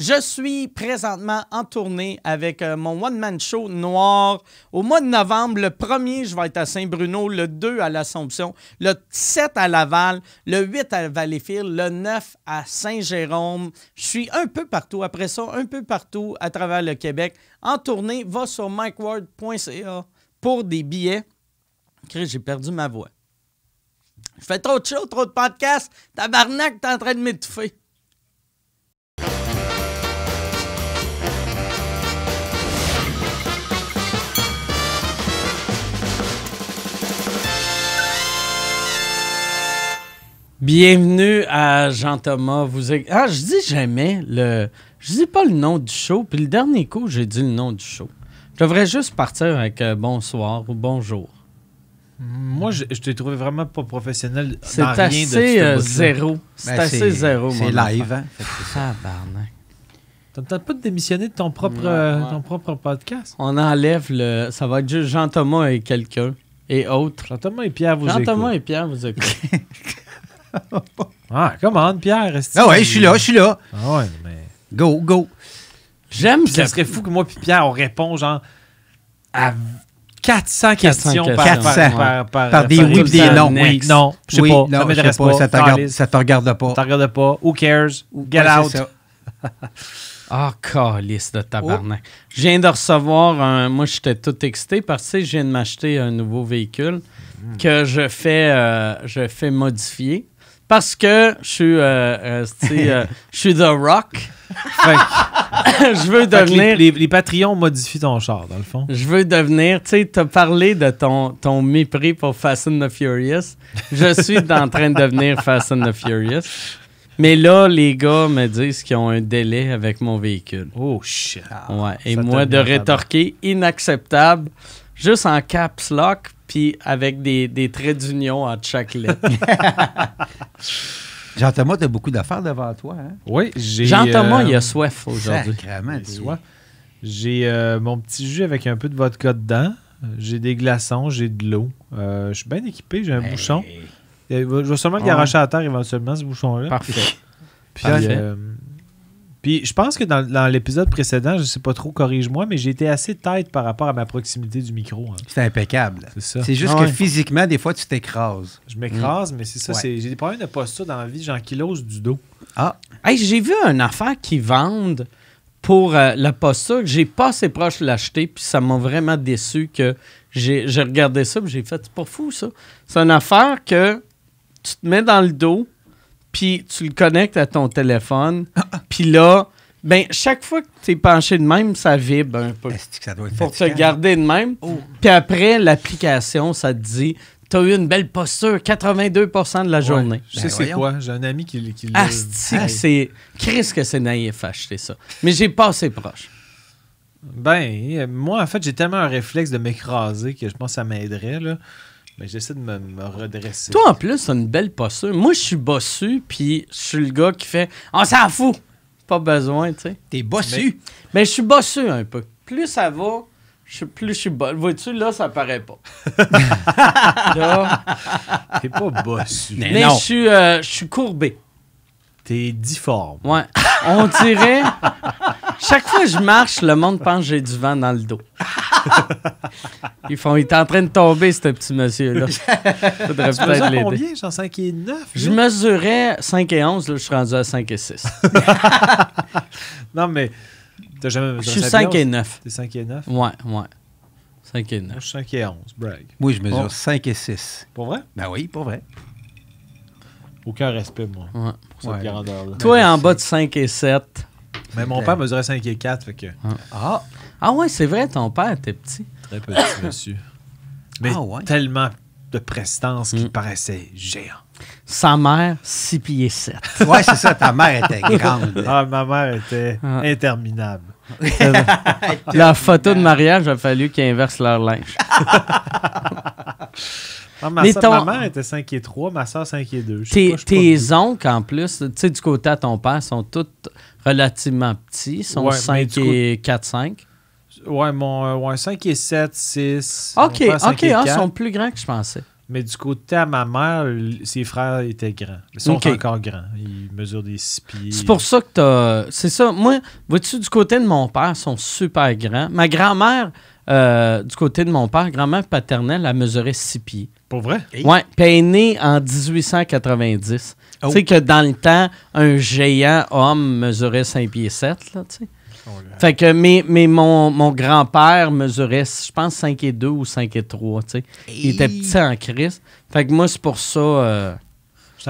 Je suis présentement en tournée avec euh, mon one-man show noir. Au mois de novembre, le 1er, je vais être à Saint-Bruno, le 2 à l'Assomption, le 7 à Laval, le 8 à Valleyfield, le 9 à Saint-Jérôme. Je suis un peu partout, après ça, un peu partout à travers le Québec. En tournée, va sur mikeward.ca pour des billets. J'ai perdu ma voix. Je fais trop de shows, trop de podcasts. Tabarnak, t'es en train de m'étouffer. Bienvenue à Jean-Thomas. Vous... Ah, je dis jamais le. Je dis pas le nom du show. Puis le dernier coup, j'ai dit le nom du show. Je devrais juste partir avec euh, bonsoir ou bonjour. Moi, je, je t'ai trouvé vraiment pas professionnel. Euh, ben, c'est assez zéro. C'est assez zéro, hein. C'est live, hein? peut T'as pas de démissionner de ton propre, euh, ton propre podcast. On enlève le. Ça va être juste Jean-Thomas et quelqu'un et autre. Jean-Thomas et Pierre vous Jean-Thomas et Pierre vous écoutent. ah, come on, Pierre. Ah ouais, je suis là, je suis là. Ah ouais, mais... Go, go. J'aime ça. serait fou que moi puis Pierre, on réponde genre à 400, questions, Par, Par, des oui des non. Oui, non, je sais pas, ça ne pas, Ça te regarde, pas. Ça te regarde pas. Who cares? Get out. Ah, oh, calice de tabarnak. Oh. Je viens de recevoir un. Moi, j'étais tout excité parce que je viens de m'acheter un nouveau véhicule hmm. que je fais, euh, je fais modifier parce que je suis, euh, euh, tu euh, je suis The Rock. je veux devenir. Les, les, modifient ton char, dans le fond. Je veux devenir. Tu sais, t'as parlé de ton, ton mépris pour Fast and the Furious. Je suis en train de devenir Fast and the Furious. Mais là, les gars me disent qu'ils ont un délai avec mon véhicule. Oh shit. Ouais. Et moi, de rétorquer inacceptable, juste en caps lock, puis avec des, traits d'union entre chaque Jean-Thomas, tu as beaucoup d'affaires devant toi. Hein? Oui, j'ai. Jean-Thomas, euh, il a soif aujourd'hui. J'ai euh, mon petit jus avec un peu de vodka dedans. J'ai des glaçons, j'ai de l'eau. Euh, je suis bien équipé, j'ai un bouchon. Je vais sûrement le ah. à terre éventuellement, ce bouchon-là. Parfait. Puis, Parfait. Puis je pense que dans, l'épisode précédent, je sais pas trop, corrige-moi, mais j'ai été assez tête par rapport à ma proximité du micro. Hein. C'est impeccable. C'est ça. C'est juste ah que physiquement, des fois, tu t'écrases. Je m'écrase, mais c'est ça. J'ai des problèmes de posture dans la vie, j'enquilose du dos. Ah. Hey, j'ai vu un affaire qui vendent pour la euh, la posture. J'ai pas assez proche de l'acheter, puis ça m'a vraiment déçu que j'ai regardé ça, puis j'ai fait, c'est pas fou ça. C'est une affaire que tu te mets dans le dos, puis tu le connectes à ton téléphone, ah, ah. puis là, ben chaque fois que tu es penché de même, ça vibre un peu. pour te garder de même. Oh. Puis après, l'application, ça te dit tu as eu une belle posture 82% de la journée. je ben sais c'est quoi, j'ai un ami qui, qui Asti, c'est... Chris que c'est naïf acheter ça. Mais j'ai pas assez proche. Ben, moi, en fait, j'ai tellement un réflexe de m'écraser que je pense que ça m'aiderait, là. Mais ben, j'essaie de me, redresser. Toi, en plus, t'as une belle posture. Moi, je suis bossu, puis je suis le gars qui fait On s'en fout. Pas besoin, tu sais. T'es bossu. Mais, je suis bossu un peu. Plus ça va, je, plus je suis bossu. Vois-tu, là, ça paraît pas. T'es pas bossu. Mais, mais je suis, euh, je suis courbé. T'es difforme. Ouais. On dirait. Chaque fois que je marche, le monde pense que j'ai du vent dans le dos. font, il est en train de tomber, ce petit monsieur-là. Faudrait peut-être l'aider. combien, genre 5 et 9? Je mesurais 5 et 11, là, je suis rendu à 5 et 6. non, mais t'as jamais mesuré Je suis 5 et 9. T'es 5 et 9? Ouais, ouais. 5 et 9. Moi, je suis 5 et 11, brag. Oui, je mesure 5 et 6. Pour vrai? Ben oui, pour vrai. Aucun respect, moi, ouais. pour cette grandeur-là. Toi, en bas de 5 et 7. Mais mon père mesurait 5 et 4, fait que... ah. ah. Ah ouais, c'est vrai, ton père était petit. Très petit, monsieur. Mais ah tellement de prestance qu'il mm. paraissait géant. Sa mère, 6 pieds 7. Oui, c'est ça, ta mère était grande. ah, ma mère était ah. interminable. La photo de mariage a fallu qu'ils inversent leur linge. Ah, ma, mère était 5 et 3, ma soeur 5 et 2. Tes, tes oncles, en plus, tu sais, du côté à ton père, sont tous relativement petits, sont 5 et 4, 5. Ouais, mon 5 euh, et 7, 6. Ok, ok, ah, ils sont plus grands que je pensais. Mais du côté à ma mère, ses frères étaient grands. Ils sont encore grands. Ils mesurent des six pieds. C'est pour ça que t'as. C'est ça. Moi, vois-tu, du côté de mon père, ils sont super grands. Ma grand-mère, euh, du côté de mon père, grand-mère paternelle, a mesuré 6 pieds. Pour vrai? Ouais. Puis en 1890. Tu oh. sais que dans le temps, un géant homme mesurait 5 pieds 7, là, tu sais. Fait que, mais, mon, grand-père mesurait, je pense, 5 et 2 ou 5 et 3, tu sais. Il était petit en crise. Fait que moi, c'est pour ça... j'aurais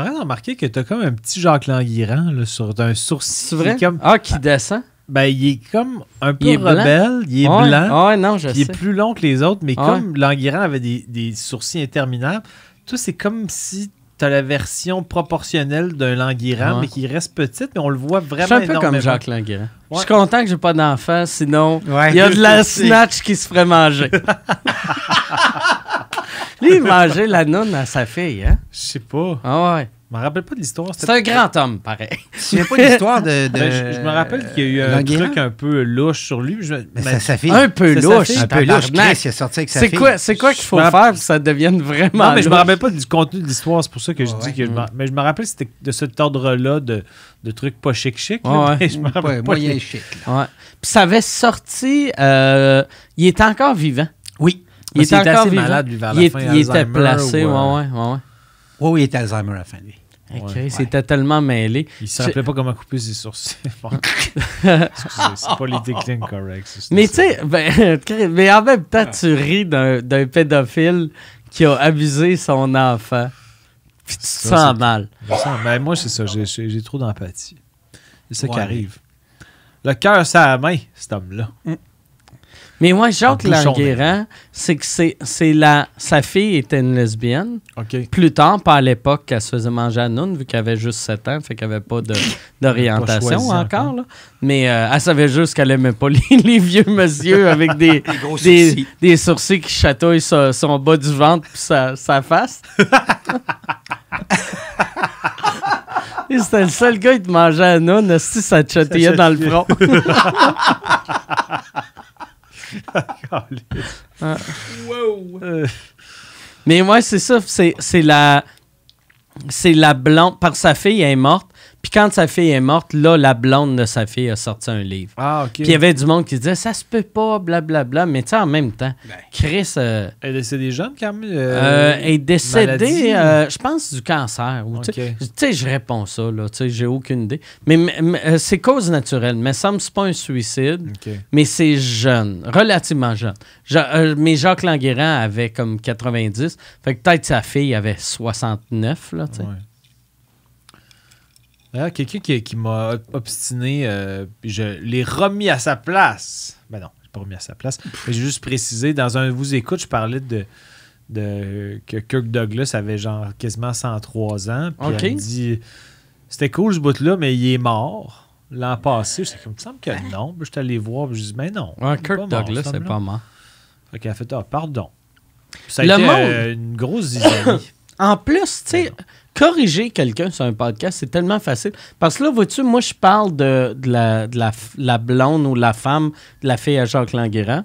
euh, Je remarqué tu que t'as comme un petit Jacques Languirand sur un sourcil. C'est vrai? Comme... Ah, qui ah, descend? Ben, il est comme un peu rebelle, il est blanc. il est plus long que les autres, mais comme Languirand avait des, des sourcils interminables, toi, c'est comme si tu la version proportionnelle d'un Languirand, mais qui reste petite, mais on le voit vraiment un peu comme Jacques Languirand. Je suis content que j'ai pas d'enfant, sinon il y a de la snatch qui se ferait manger. Lui, il mangeait la nonne à sa fille, hein? Je sais pas. Ah ouais. Je me rappelle pas de l'histoire. C'est un grand homme, pareil. Tu ne pas l'histoire de. Ben, je, me rappelle qu'il y a eu un truc un peu louche sur lui. Ben, ça, fait... Un peu louche. Un peu louche. Chris, sorti avec sa Quoi, c'est quoi qu'il faut faire pour que ça devienne vraiment. Non, mais je me rappelle pas du contenu de l'histoire. C'est pour ça que je dis que. Mais je me rappelle c'était de cet ordre-là de, de trucs pas chic-chic. je me rappelle pas. Moyen chic. Puis ça avait sorti. Euh, il était encore vivant. Oui. Il était ah, encore malade, lui, vers il était placé, oui, euh, ouais, ouais, Oui, il était Alzheimer à la fin, OK, c'est C'était tellement mêlé. Il se rappelait pas comment couper ses sourcils. c'est pas politiquement correct. Mais tu sais, ben, mais en même temps, tu ris d'un pédophile qui a abusé son enfant. Puis tu te sens mal. Mais moi, c'est ça. J'ai trop d'empathie. C'est ça qui arrive. Le cœur, ça à main, cet homme-là. Mm. Mais moi, Jacques Languéran, hein, c'est que c'est, c'est la, sa fille était une lesbienne. Plus tard, pas à l'époque qu'elle se faisait manger à Noun, vu qu'elle avait juste 7 ans, fait qu'elle avait pas de, d'orientation encore. Là. Mais euh, elle savait juste qu'elle aimait pas les, vieux monsieur avec des, des, sourcils. qui chatouillent son, bas du ventre puis sa, face. c'était le seul gars qui te mangeait à Noun, si ça te chatouillait dans le front. Euh. Mais ouais, c'est ça. C'est la. C'est la blonde. Par sa fille, elle est morte. Puis quand sa fille est morte, là, la blonde de sa fille a sorti un livre. Ah, OK. Puis il y avait du monde qui disait ça se peut pas, blablabla. Mais tu sais, en même temps, ben. Chris. Euh, elle est décédée jeune quand euh, euh, elle est décédée, je pense, du cancer. OK. Tu sais, je réponds ça, là. Tu sais, j'ai aucune idée. Mais, c'est cause naturelle. Mais ça me c'est pas un suicide. Mais c'est jeune, relativement jeune. mais Jacques Languéran avait comme 90. Fait que peut-être sa fille avait 69, là, tu sais. Ouais. Ah, quelqu'un qui, m'a obstiné, euh, je l'ai remis à sa place. Ben non, je l'ai pas remis à sa place. J'ai juste précisé, dans un Vous écoute, je parlais de, de que Kirk Douglas avait genre quasiment 103 ans. Puis okay. dit C'était cool ce bout-là, mais il est mort l'an passé. Je il me semble que non. je suis allé voir, puis je dis Mais ben non. Kirk Douglas, c'est pas mort. Fait a fait Ah, pardon. ça a été euh, une grosse idée. en plus, tu sais. Ben corriger quelqu'un sur un podcast, c'est tellement facile. Parce que là, vois-tu, moi, je parle de, la, blonde ou la femme de la fille à Jacques Languéran.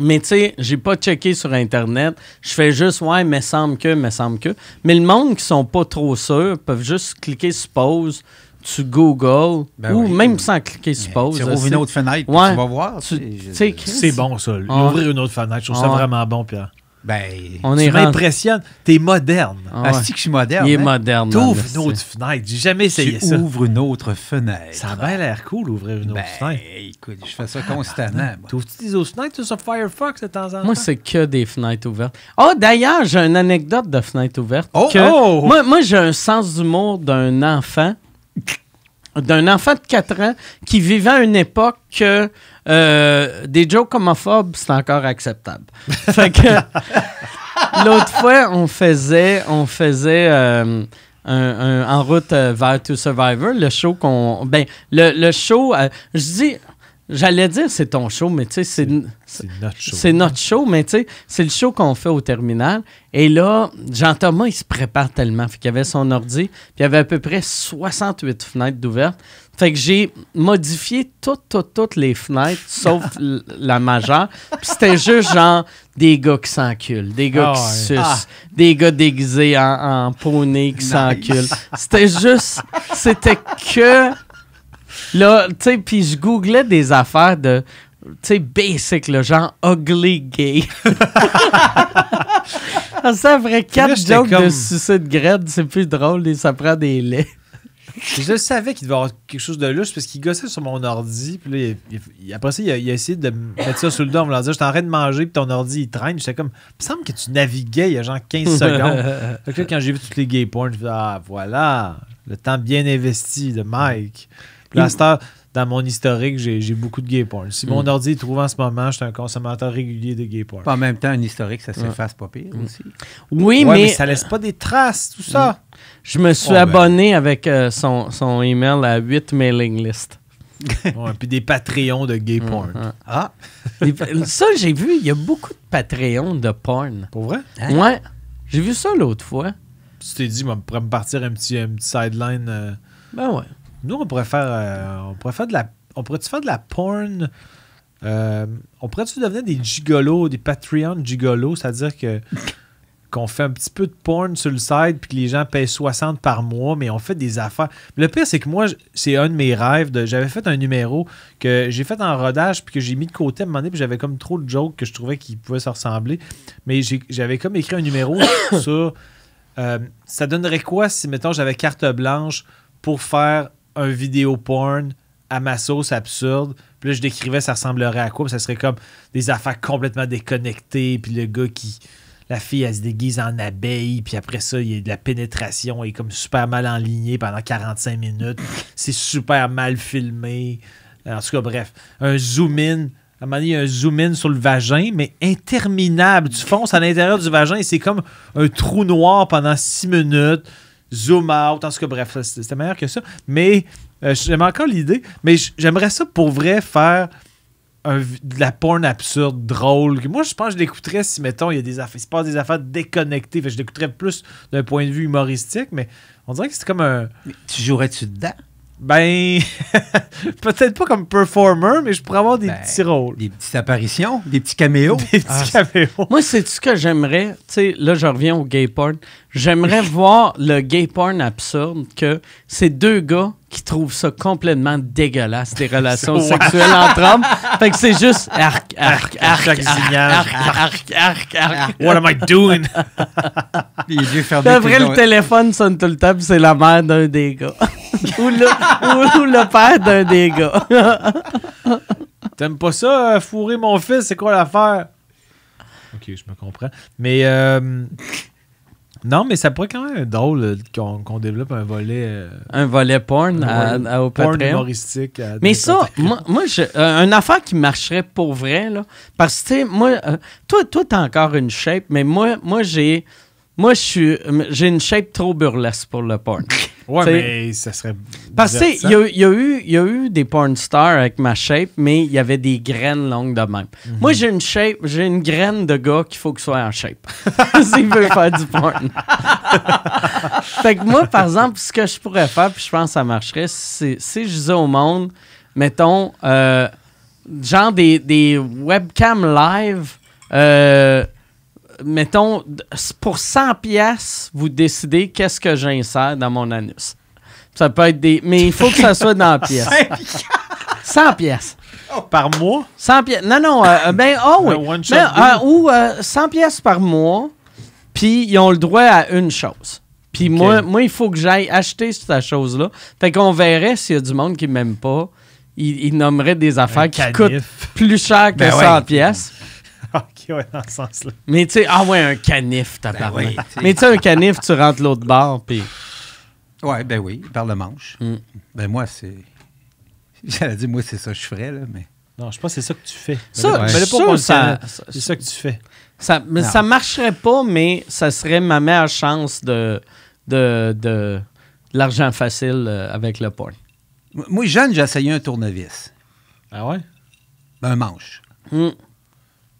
Mais tu sais, j'ai pas checké sur Internet. Je fais juste, ouais, mais semble que, mais semble que. Mais le monde qui sont pas trop sûrs peuvent juste cliquer sur pause. Tu Google ben ou même sans cliquer sur pause. Tu ouvres une autre fenêtre, tu vas voir. C'est bon ça, ah. ouvrir une autre fenêtre. Je trouve ça ah. vraiment bon, Pierre. Ben, on tu m'impressionnes. T'es moderne. Ah ouais. que je suis moderne. Il est hein. moderne. T'ouvres une autre fenêtre. J'ai jamais essayé tu ça. ouvres une autre fenêtre. Ça a bien l'air cool, ouvrir une autre ben, fenêtre. écoute, je fais ça constamment. T'ouvres-tu des autres fenêtres sur Firefox de temps en temps? Moi, c'est que des fenêtres ouvertes. Oh, d'ailleurs, j'ai une anecdote de fenêtres ouvertes. Oh, oh, Moi, moi j'ai un sens d'humour d'un enfant d'un enfant de 4 ans qui vivait à une époque que euh, des jokes homophobes, c'est encore acceptable. l'autre fois, on faisait, on faisait euh, en route euh, vers To Survivor, le show qu'on. Ben, le, show, je dis, J'allais dire c'est ton show, mais tu sais, c'est, notre show. C'est notre show, mais tu sais, c'est le show qu'on fait au terminal. Et là, Jean-Thomas, il se prépare tellement. Fait qu'il avait son ordi, puis il y avait à peu près 68 fenêtres d'ouvertes. Fait que j'ai modifié toutes, toutes, toutes les fenêtres, sauf la majeure. Puis c'était juste genre des gars qui s'enculent, des gars qui ah sucent, ah. des gars déguisés en, en poney qui s'enculent. C'était juste, c'était que Là, tu sais, puis je googlais des affaires de, tu sais, basic, le genre ugly gay. ça, vrai quatre là, jokes comme... de suicide c'est plus drôle et ça prend des laits. je savais qu'il devait avoir quelque chose de louche parce qu'il gossait sur mon ordi. Puis là, après ça, il a, essayé de mettre ça sous le dos en me disant Je suis en train de manger, puis ton ordi il traîne. J'étais comme Il me semble que tu naviguais il y a genre 15 secondes. Donc là, quand j'ai vu toutes les gay points », je me Ah, voilà, le temps bien investi de Mike dans mon historique, j'ai beaucoup de gay porn. Si mon mm. ordi trouve en ce moment, je suis un consommateur régulier de gay porn. En même temps, un historique, ça s'efface pas pire mm. aussi. Oui, mais... ça laisse pas des traces, tout ça. Mm. Je me suis ben. abonné avec euh, son, email à 8 mailing lists. ouais, puis des Patreons de gay porn. ah! ça, j'ai vu, il y a beaucoup de Patreons de porn. Pour vrai? Hein? Ouais. J'ai vu ça l'autre fois. Tu t'es dit, moi, vais me partir un petit, sideline. Euh, ben ouais. Nous, on pourrait faire, euh, on pourrait de la, on pourrait-tu faire de la porn euh, On pourrait-tu devenir des gigolos, des Patreon gigolos, c'est-à-dire que qu'on fait un petit peu de porn sur le site puis que les gens payent 60 par mois, mais on fait des affaires. Le pire, c'est que moi, c'est un de mes rêves. De, j'avais fait un numéro que j'ai fait en rodage puis que j'ai mis de côté à un moment donné, puis j'avais comme trop de jokes que je trouvais qui pouvaient se ressembler. Mais j'avais comme écrit un numéro sur euh, ça donnerait quoi si, mettons, j'avais carte blanche pour faire un vidéo porn à ma sauce absurde. Puis là, je décrivais ça ressemblerait à quoi. ça serait comme des affaires complètement déconnectées. Puis le gars qui. La fille, elle se déguise en abeille. Puis après ça, il y a de la pénétration. Et comme super mal enlignée pendant 45 minutes. C'est super mal filmé. En tout cas, bref. Un zoom-in. À un moment donné, il y a un zoom-in sur le vagin, mais interminable. Tu fonces à l'intérieur du vagin et c'est comme un trou noir pendant 6 minutes. Zoom Out, en tout cas, bref, c'était meilleur que ça. Mais euh, j'aime encore l'idée, mais j'aimerais ça pour vrai faire de la porn absurde, drôle. Moi, je pense que je l'écouterais si, mettons, il, y a des affaires, il se passe des affaires déconnectées. je l'écouterais plus d'un point de vue humoristique, mais on dirait que c'est comme un. Mais tu jouerais-tu dedans? Ben, peut-être pas comme performer, mais je pourrais avoir des ben, petits rôles. Des petites apparitions, des petits caméos. Des petits ah, caméos. Moi, c'est ce que j'aimerais. Tu sais, là, je reviens au gay porn. J'aimerais voir le gay porn absurde que ces deux gars qui trouve ça complètement dégueulasse, des relations sexuelles entre hommes. Fait que c'est juste arc, arc, arc, arc, arc, arc, arc, What am I doing? Les yeux De vrai, le téléphone sonne tout le temps, c'est la mère d'un des gars. ou, le, père d'un des gars. T'aimes pas ça, euh, fourrer mon fils, c'est quoi l'affaire? Ok, je me comprends. Mais. Euh, non, mais ça pourrait quand même être drôle euh, qu'on développe un volet. Euh, un volet porn à, au Porn humoristique. mais ça, moi, moi euh, une affaire qui marcherait pour vrai, là, parce que, tu sais, moi, toi, toi, t'as encore une shape, mais moi, moi j'ai. Moi, j'ai une shape trop burlesque pour le porn. Ouais, mais ça serait. Parce que, il y, a, y, a eu, y a eu des porn stars avec ma shape, mais il y avait des graines longues de même. Mhm. Moi, j'ai une shape, j'ai une graine de gars qu'il faut que soit en shape s'il veut faire du porn. fait que moi, par exemple, ce que je pourrais faire, puis je pense que ça marcherait, c'est si je disais au monde, mettons, euh, genre des, webcams live. Euh, mettons, pour 100 pièces, vous décidez qu'est-ce que j'insère dans mon anus. Ça peut être des... Mais il faut que ça soit dans la pièce. 100 pièces. par mois? 100 pièces. Non, non. Euh, euh, ben, oh oui. Ben, euh, ou 100 pièces par mois, puis ils ont le droit à une chose. Puis moi, il faut que j'aille acheter cette chose-là. Fait qu'on verrait s'il y a du monde qui m'aime pas. Ils nommeraient des affaires qui coûtent plus cher que 100 ben pièces dans ce sens-là. Mais tu sais, ah ouais, un canif, t'as ben parlé. Mais tu sais, un canif, tu rentres l'autre bord, puis. Ouais, ben oui, par le manche. Mm. Ben moi, c'est. J'allais dire, moi, c'est ça que je ferais, là, mais. Non, je pense que c'est ça que tu fais. Ça, je ça, c'est ça que tu fais. Ça, mais ça marcherait pas, mais ça serait ma meilleure chance de, de, l'argent facile euh, avec le porn. Moi, jeune, j'ai essayé un tournevis. Ah ouais? Ben, un manche. Mm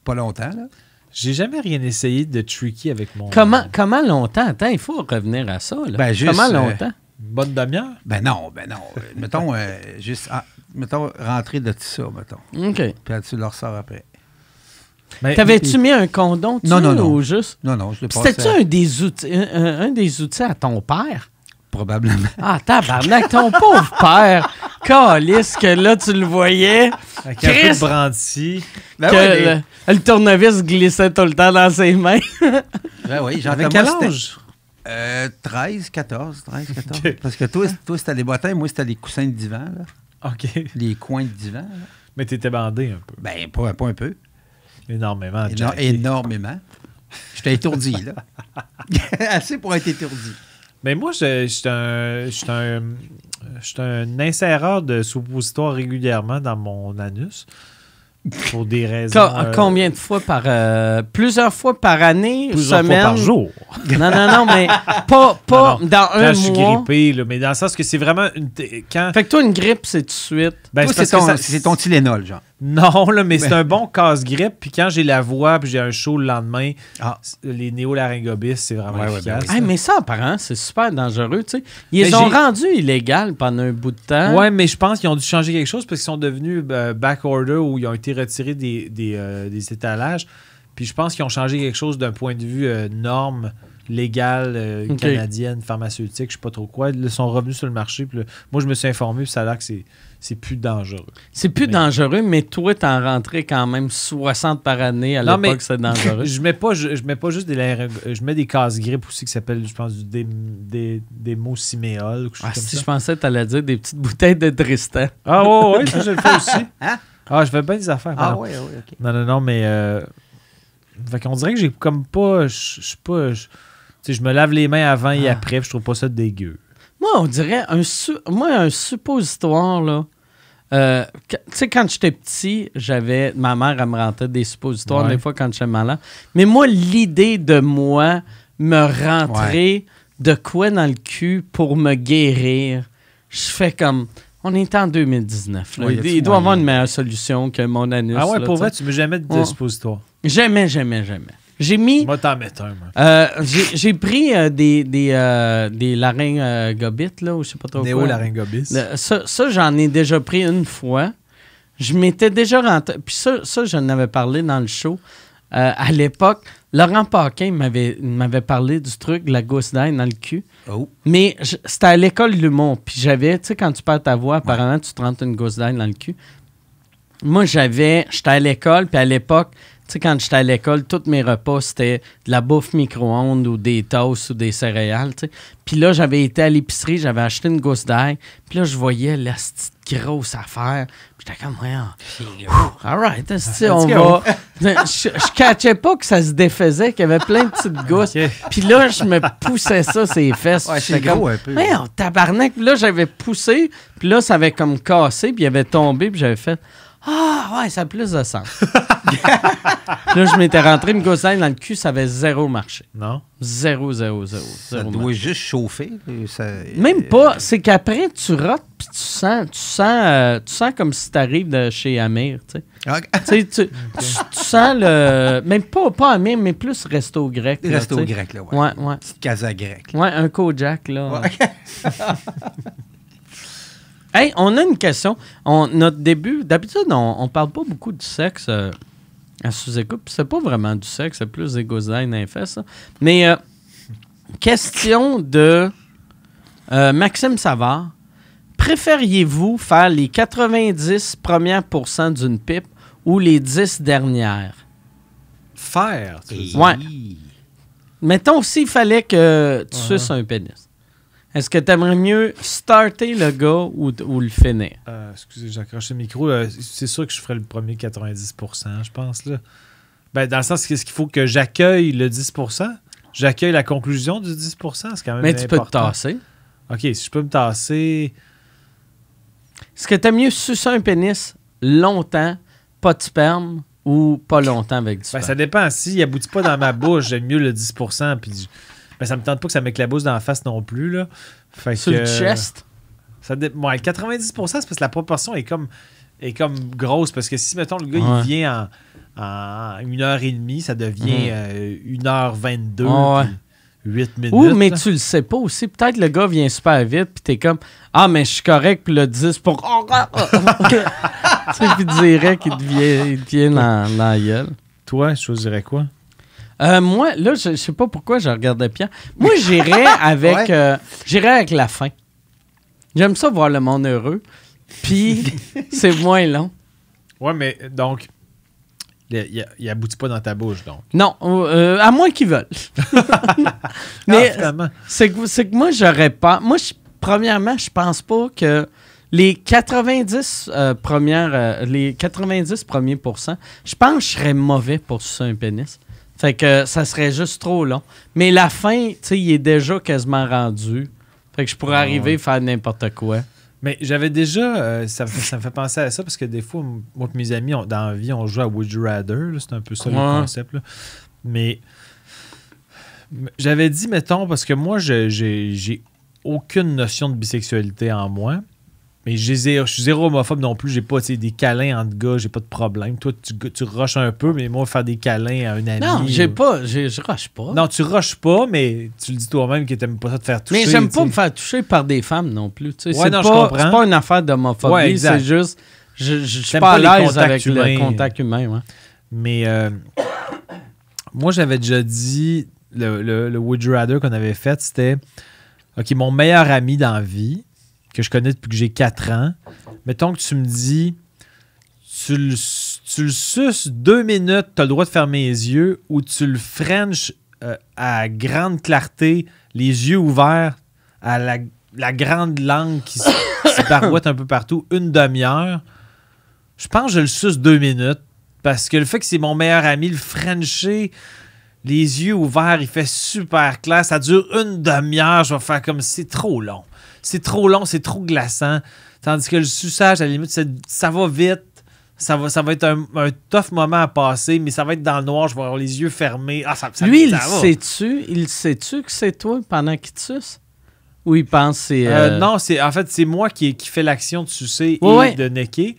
pas longtemps. Là. J'ai jamais rien essayé de tricky avec mon. Comment, comment longtemps? Attends, il faut revenir à ça. Là. Ben, comment euh, longtemps? bonne demi-heure? Ben non, ben non. Euh, mettons, euh, juste, ah, mettons, rentrer de tout ça, mettons. OK. Puis tu le ressors après. Ben, T'avais-tu mis un condom tu, non, non, non. ou juste? Non, non, je l'ai pas C'était-tu un, des outils, un des outils à ton père? Probablement. Ah, tabarnak, ton pauvre père! Calice que là, tu le voyais. Avec Chris, brandy. Ben que le, tournevis glissait tout le temps dans ses mains. ben oui, j'avais quel âge? 13, 14, 13, 14. Parce que toi, toi c'était les bottins, moi, c'était les coussins de divan. Là. OK. Les coins de divan. Mais Mais t'étais bandé un peu. Ben, pas, un peu. Énormément. Éno énormément. J'étais étourdi, là. Assez pour être étourdi. Mais moi, je suis un, suis un inséreur de suppositoires régulièrement dans mon anus. Pour des raisons. Euh, combien de fois par. Euh, plusieurs fois par année, plusieurs semaine. fois par jour. Non, non, non, mais pas, pas dans un mois. je suis grippé, là, mais dans le sens que c'est vraiment. Une quand... Fait que toi, une grippe, c'est tout de suite. Ben, c'est ton, ton, Tylenol, genre. Non, là, mais, c'est un bon casse-grippe. Puis quand j'ai la voix, puis j'ai un show le lendemain, ah. les néolaryngobistes, c'est vraiment efficace. Ben mais ça, apparemment, c'est super dangereux. sais. Ils ben, ont rendu illégal pendant un bout de temps. Oui, mais je pense qu'ils ont dû changer quelque chose parce qu'ils sont devenus euh, back-order ou ils ont été retirés des, euh, des, étalages. Puis je pense qu'ils ont changé quelque chose d'un point de vue euh, norme légale canadienne, pharmaceutique, je sais pas trop quoi. Ils sont revenus sur le marché. moi, je me suis informé, puis ça a l'air que c'est c'est plus dangereux. C'est plus dangereux, mais toi, t'en rentrais quand même 60 par année. À l'époque, c'est dangereux. je mets pas, je, mets pas juste des je mets des casse-grippes aussi qui s'appellent, je pense, des, des, mots ciméoles. Ah, si je pensais que t'allais dire des petites bouteilles de Tristan. Ah ouais, ouais, ça, je le fais aussi. Hein? Ah, je fais bien des affaires. Ah ouais, ouais, ok. Non, non, non, mais... Euh... Fait qu'on dirait que j'ai comme pas... Je suis pas... je me lave les mains avant et ah. après, je trouve pas ça dégueu. Moi, on dirait un moi un suppositoire là. Euh, tu sais, quand j'étais petit, j'avais. Ma mère, me rentrait des suppositoires des fois quand j'étais malade. Mais moi, l'idée de moi me rentrer de quoi dans le cul pour me guérir, je fais comme. On est en 2019. il, doit avoir une meilleure solution que mon anus. Ah ouais, pour vrai, tu veux jamais de suppositoire. Jamais, jamais, jamais. J'ai mis. Moi, t'en un. Euh, j'ai pris euh, des, des, euh, euh là, ou je sais pas trop Néo quoi. gobites Ça, ça j'en ai déjà pris une fois. Je m'étais déjà rentré. Puis ça, ça j'en avais parlé dans le show. Euh, à l'époque, Laurent Paquin m'avait parlé du truc, de la gousse d'ail dans le cul. Oh. Mais c'était à l'école Lumont. Puis j'avais, tu sais, quand tu perds ta voix, apparemment, tu te rentres une gousse d'ail dans le cul. Moi, j'avais, j'étais à l'école, puis à l'époque, tu sais, quand j'étais à l'école, tous mes repas, c'était de la bouffe micro-ondes ou des toasts ou des céréales, tu Puis là, j'avais été à l'épicerie, j'avais acheté une gousse d'ail, puis là, je voyais la petite grosse affaire. Puis J'étais comme, ouais, ah, all right, on va. Je, ne pas que ça se défaisait, qu'il y avait plein de petites gousses. Puis là, je me poussais ça, ses fesses. Ouais, c'est gros un peu. Oh, tabarnak. là, j'avais poussé, puis là, ça avait comme cassé, puis il avait tombé, puis j'avais fait. Ah, ouais, ça a plus de sens. là, je m'étais rentré, une goussaille dans le cul, ça avait zéro marché. Non? Zéro, zéro, zéro. Ça zéro doit juste chauffer. Ça... Même euh, pas. C'est qu'après, tu rotes, puis tu sens, tu, sens, euh, tu sens comme si t'arrives de chez Amir, tu sais. Ah, tu, sens le... Même pas, pas Amir, mais plus resto grec. resto grec, là, ouais. Ouais, ouais. Petite casa grecque. Ouais, un Kojak, là. Ouais. Hey, on a une question. notre début, d'habitude, on, on parle pas beaucoup du sexe euh, à sous-écoute. C'est pas vraiment du sexe, c'est plus des et des ça. Mais euh, question de euh, Maxime Savard. Préfériez-vous faire les 90 premières pourcents d'une pipe ou les 10 dernières? Faire, tu Ouais. Mettons, s'il fallait que tu uh-huh. sois un pénis. Est-ce que tu aimerais mieux starter le gars ou, le finir? Euh, excusez, j'accroche le micro. Euh, c'est sûr que je ferais le premier 90%, je pense. Là. Ben, dans le sens, qu'est-ce qu'il faut que j'accueille le 10%? J'accueille la conclusion du 10%, c'est quand même Mais tu peux te tasser. OK, si je peux me tasser... Est-ce que tu aimes mieux sucer un pénis longtemps, pas de sperme, ou pas longtemps avec du ben, sperme? ça dépend. S'il aboutit pas dans ma bouche, j'aime mieux le 10%, puis... Mais ça me tente pas que ça bouse dans la face non plus. Là. Sur le chest? Ça, 90%, c'est parce que la proportion est comme, est comme grosse. Parce que si, mettons, le gars, il vient en, une heure et demie, ça devient hmm. euh, une heure 22 deux 8 minutes. mais tu le sais pas aussi. Peut-être le gars vient super vite, puis t'es comme Ah, mais je suis correct, puis le 10 pour. Oh, oh, oh, tu sais, puis il devient, devient dans, la gueule. Toi, je choisirais quoi euh, moi, là, je, ne sais pas pourquoi je regardais Pierre. Moi, j'irais avec, euh, avec la fin. J'aime ça voir le monde heureux. Puis, c'est moins long. Ouais, mais donc, il, n'aboutit aboutit pas dans ta bouche, donc. Non, euh, à moins qu'ils veulent. mais ah, c'est que, moi, j'aurais pas. Moi, premièrement, je pense pas que les 90 premières, les 90 premiers pourcents, je pense que je serais mauvais pour ça un pénis ça serait juste trop long. Mais la fin, tu sais, il est déjà quasiment rendu. Fait que je pourrais ah arriver à faire n'importe quoi. Mais j'avais déjà. Euh, ça, me- fait penser à ça parce que des fois, moi et mes amis, dans la vie, on joue à Would You Rather. C'est un peu ça le concept. là. Mais j'avais dit, mettons, parce que moi, j'ai j'ai aucune notion de bisexualité en moi. Mais je suis zéro homophobe non plus. J'ai pas des câlins entre gars, j'ai pas de problème. Toi, tu, rushes un peu, mais moi, faire des câlins à un ami. Non, j'ai pas, je rush pas. Non, tu rushes pas, mais tu le dis toi-même que t'aimes pas ça te faire toucher. Mais j'aime pas me faire toucher par des femmes non plus. c'est pas, une affaire d'homophobie, c'est juste. Je, je, suis pas, à l'aise avec le contact humain. Ouais. Mais euh, moi, j'avais déjà dit le, le, le Would You Rather qu'on avait fait, c'était OK, mon meilleur ami dans la vie, que je connais depuis que j'ai 4 ans, mettons que tu me dis, tu le, suces deux minutes, tu as le droit de fermer les yeux, ou tu le French euh, à grande clarté, les yeux ouverts, à la, grande langue qui se, barouette un peu partout, une demi-heure. Je pense que je le suce deux minutes, parce que le fait que c'est mon meilleur ami, le Frencher, les yeux ouverts, il fait super clair, ça dure une demi-heure, je vais faire comme c'est trop long c'est trop long, c'est trop glaçant. Tandis que le suçage, à la limite, ça va vite. Ça va, ça va être un, tough moment à passer, mais ça va être dans le noir, je vais avoir les yeux fermés. Ah, Lui, il sait-tu, il sait-tu que c'est toi pendant qu'il te suce? Ou il pense c'est. Euh, euh, non, c'est en fait, c'est moi qui, qui fais l'action de sucer et de necker.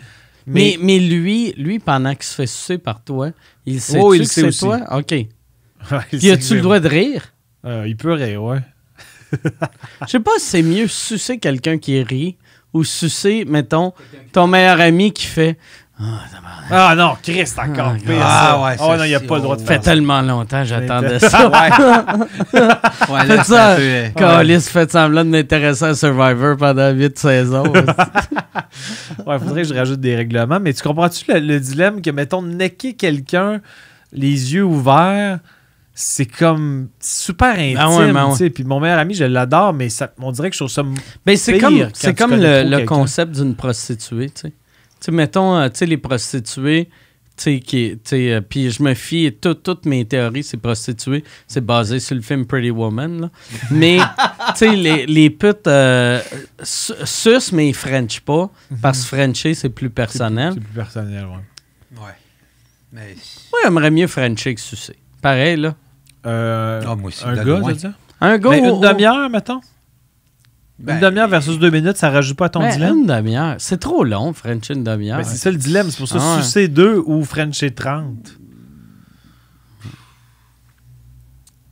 Mais... mais, lui, lui, pendant qu'il se fait sucer par toi, il sait tu il que c'est toi? OK. il a tu le droit de rire? Euh, il peut rire, ouais. Je sais pas si c'est mieux sucer quelqu'un qui rit ou sucer, mettons, ton meilleur ami qui fait. Ah, ah non, Christ, encore ah, pire. Ah ouais, oh, non, il n'y a pas le droit de faire. Ça fait tellement longtemps, j'attendais ça. ouais. ça. Euh, fait semblant de m'intéresser à Survivor pendant 8 saisons. ouais, faudrait que je rajoute des règlements. Mais tu comprends-tu le, le dilemme que, mettons, necker quelqu'un les yeux ouverts c'est comme super intime. Ah ouais, Puis mon meilleur ami, je l'adore, mais on dirait que je trouve ça. Ben, c'est comme, c'est comme le, concept d'une prostituée. Tu sais, mettons, euh, tu les prostituées. T'sais, qui, euh, puis je me fie, tout, toutes mes théories, c'est prostituées, c'est basé sur le film Pretty Woman. Là. Mais, tu les, les putes euh, sus, mais ils French pas, mhm. parce que Frencher, c'est plus personnel. C'est plus, personnel, ouais. Ouais. Mais... Moi, j'aimerais mieux Frencher que sucer. Pareil, là. Euh, ah, moi un gars, je veux dire. Un gars. une demi-heure, mettons. une ben, demi-heure versus deux minutes, ça rajoute pas à ton ben, dilemme? Une demi-heure. C'est trop long, French une demi-heure. Ben, c'est ça le dilemme. C'est pour ça, ah, sucer deux ou Frenchie, 30.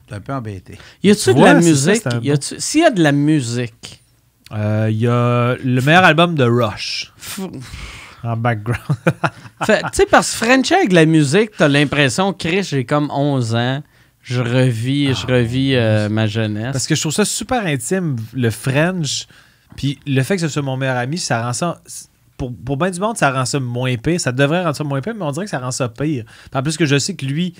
T'es un peu embêté. Y a-tu de la musique? S'il y a de la musique. Il euh, y a le meilleur album de Rush. en background. tu sais, parce que French avec la musique, t'as l'impression, Chris, j'ai comme 11 ans je revis, je ah, revis euh, ma jeunesse. Parce que je trouve ça super intime, le French. Puis le fait que ce soit mon meilleur ami, ça rend ça. Pour, pour bien du monde, ça rend ça moins pire. Ça devrait rendre ça moins pire, mais on dirait que ça rend ça pire. en plus que je sais que lui,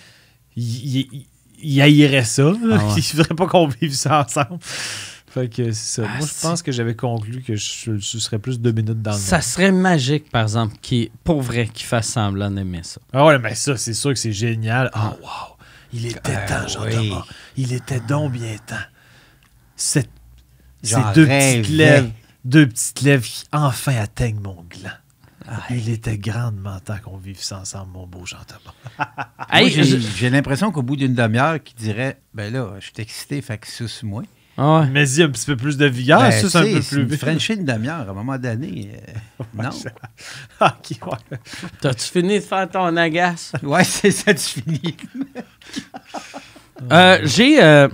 il, haïrait ça. Ah il ne Il voudrait pas qu'on vive ça ensemble. Fait que c'est ça. Ah, Moi, je pense que j'avais conclu que je, ce serait plus deux minutes dans le Ça serait magique, par exemple, qui, pour vrai, qu'il fasse semblant d'aimer ça. Ah ouais, mais ça, c'est sûr que c'est génial. oh, wow! Il était euh, temps, Jean Thomas. Il était donc bien temps. ces deux petites lèvres, deux petites lèvres qui enfin atteignent mon gland. Il était grandement temps qu'on vive ça ensemble, mon beau Jean Thomas. j'ai l'impression qu'au bout d'une demi-heure, qu'il dirait Ben là, je suis excité, fait que suce-moi. Ah ouais. Mais y un petit peu plus de vigueur, ben, c'est un peu plus. C'est une demi-heure à un moment donné. Euh, non. Ah, ok, T'as-tu fini de faire ton agace? ouais, c'est ça, tu finis. Euh, j'ai. Euh,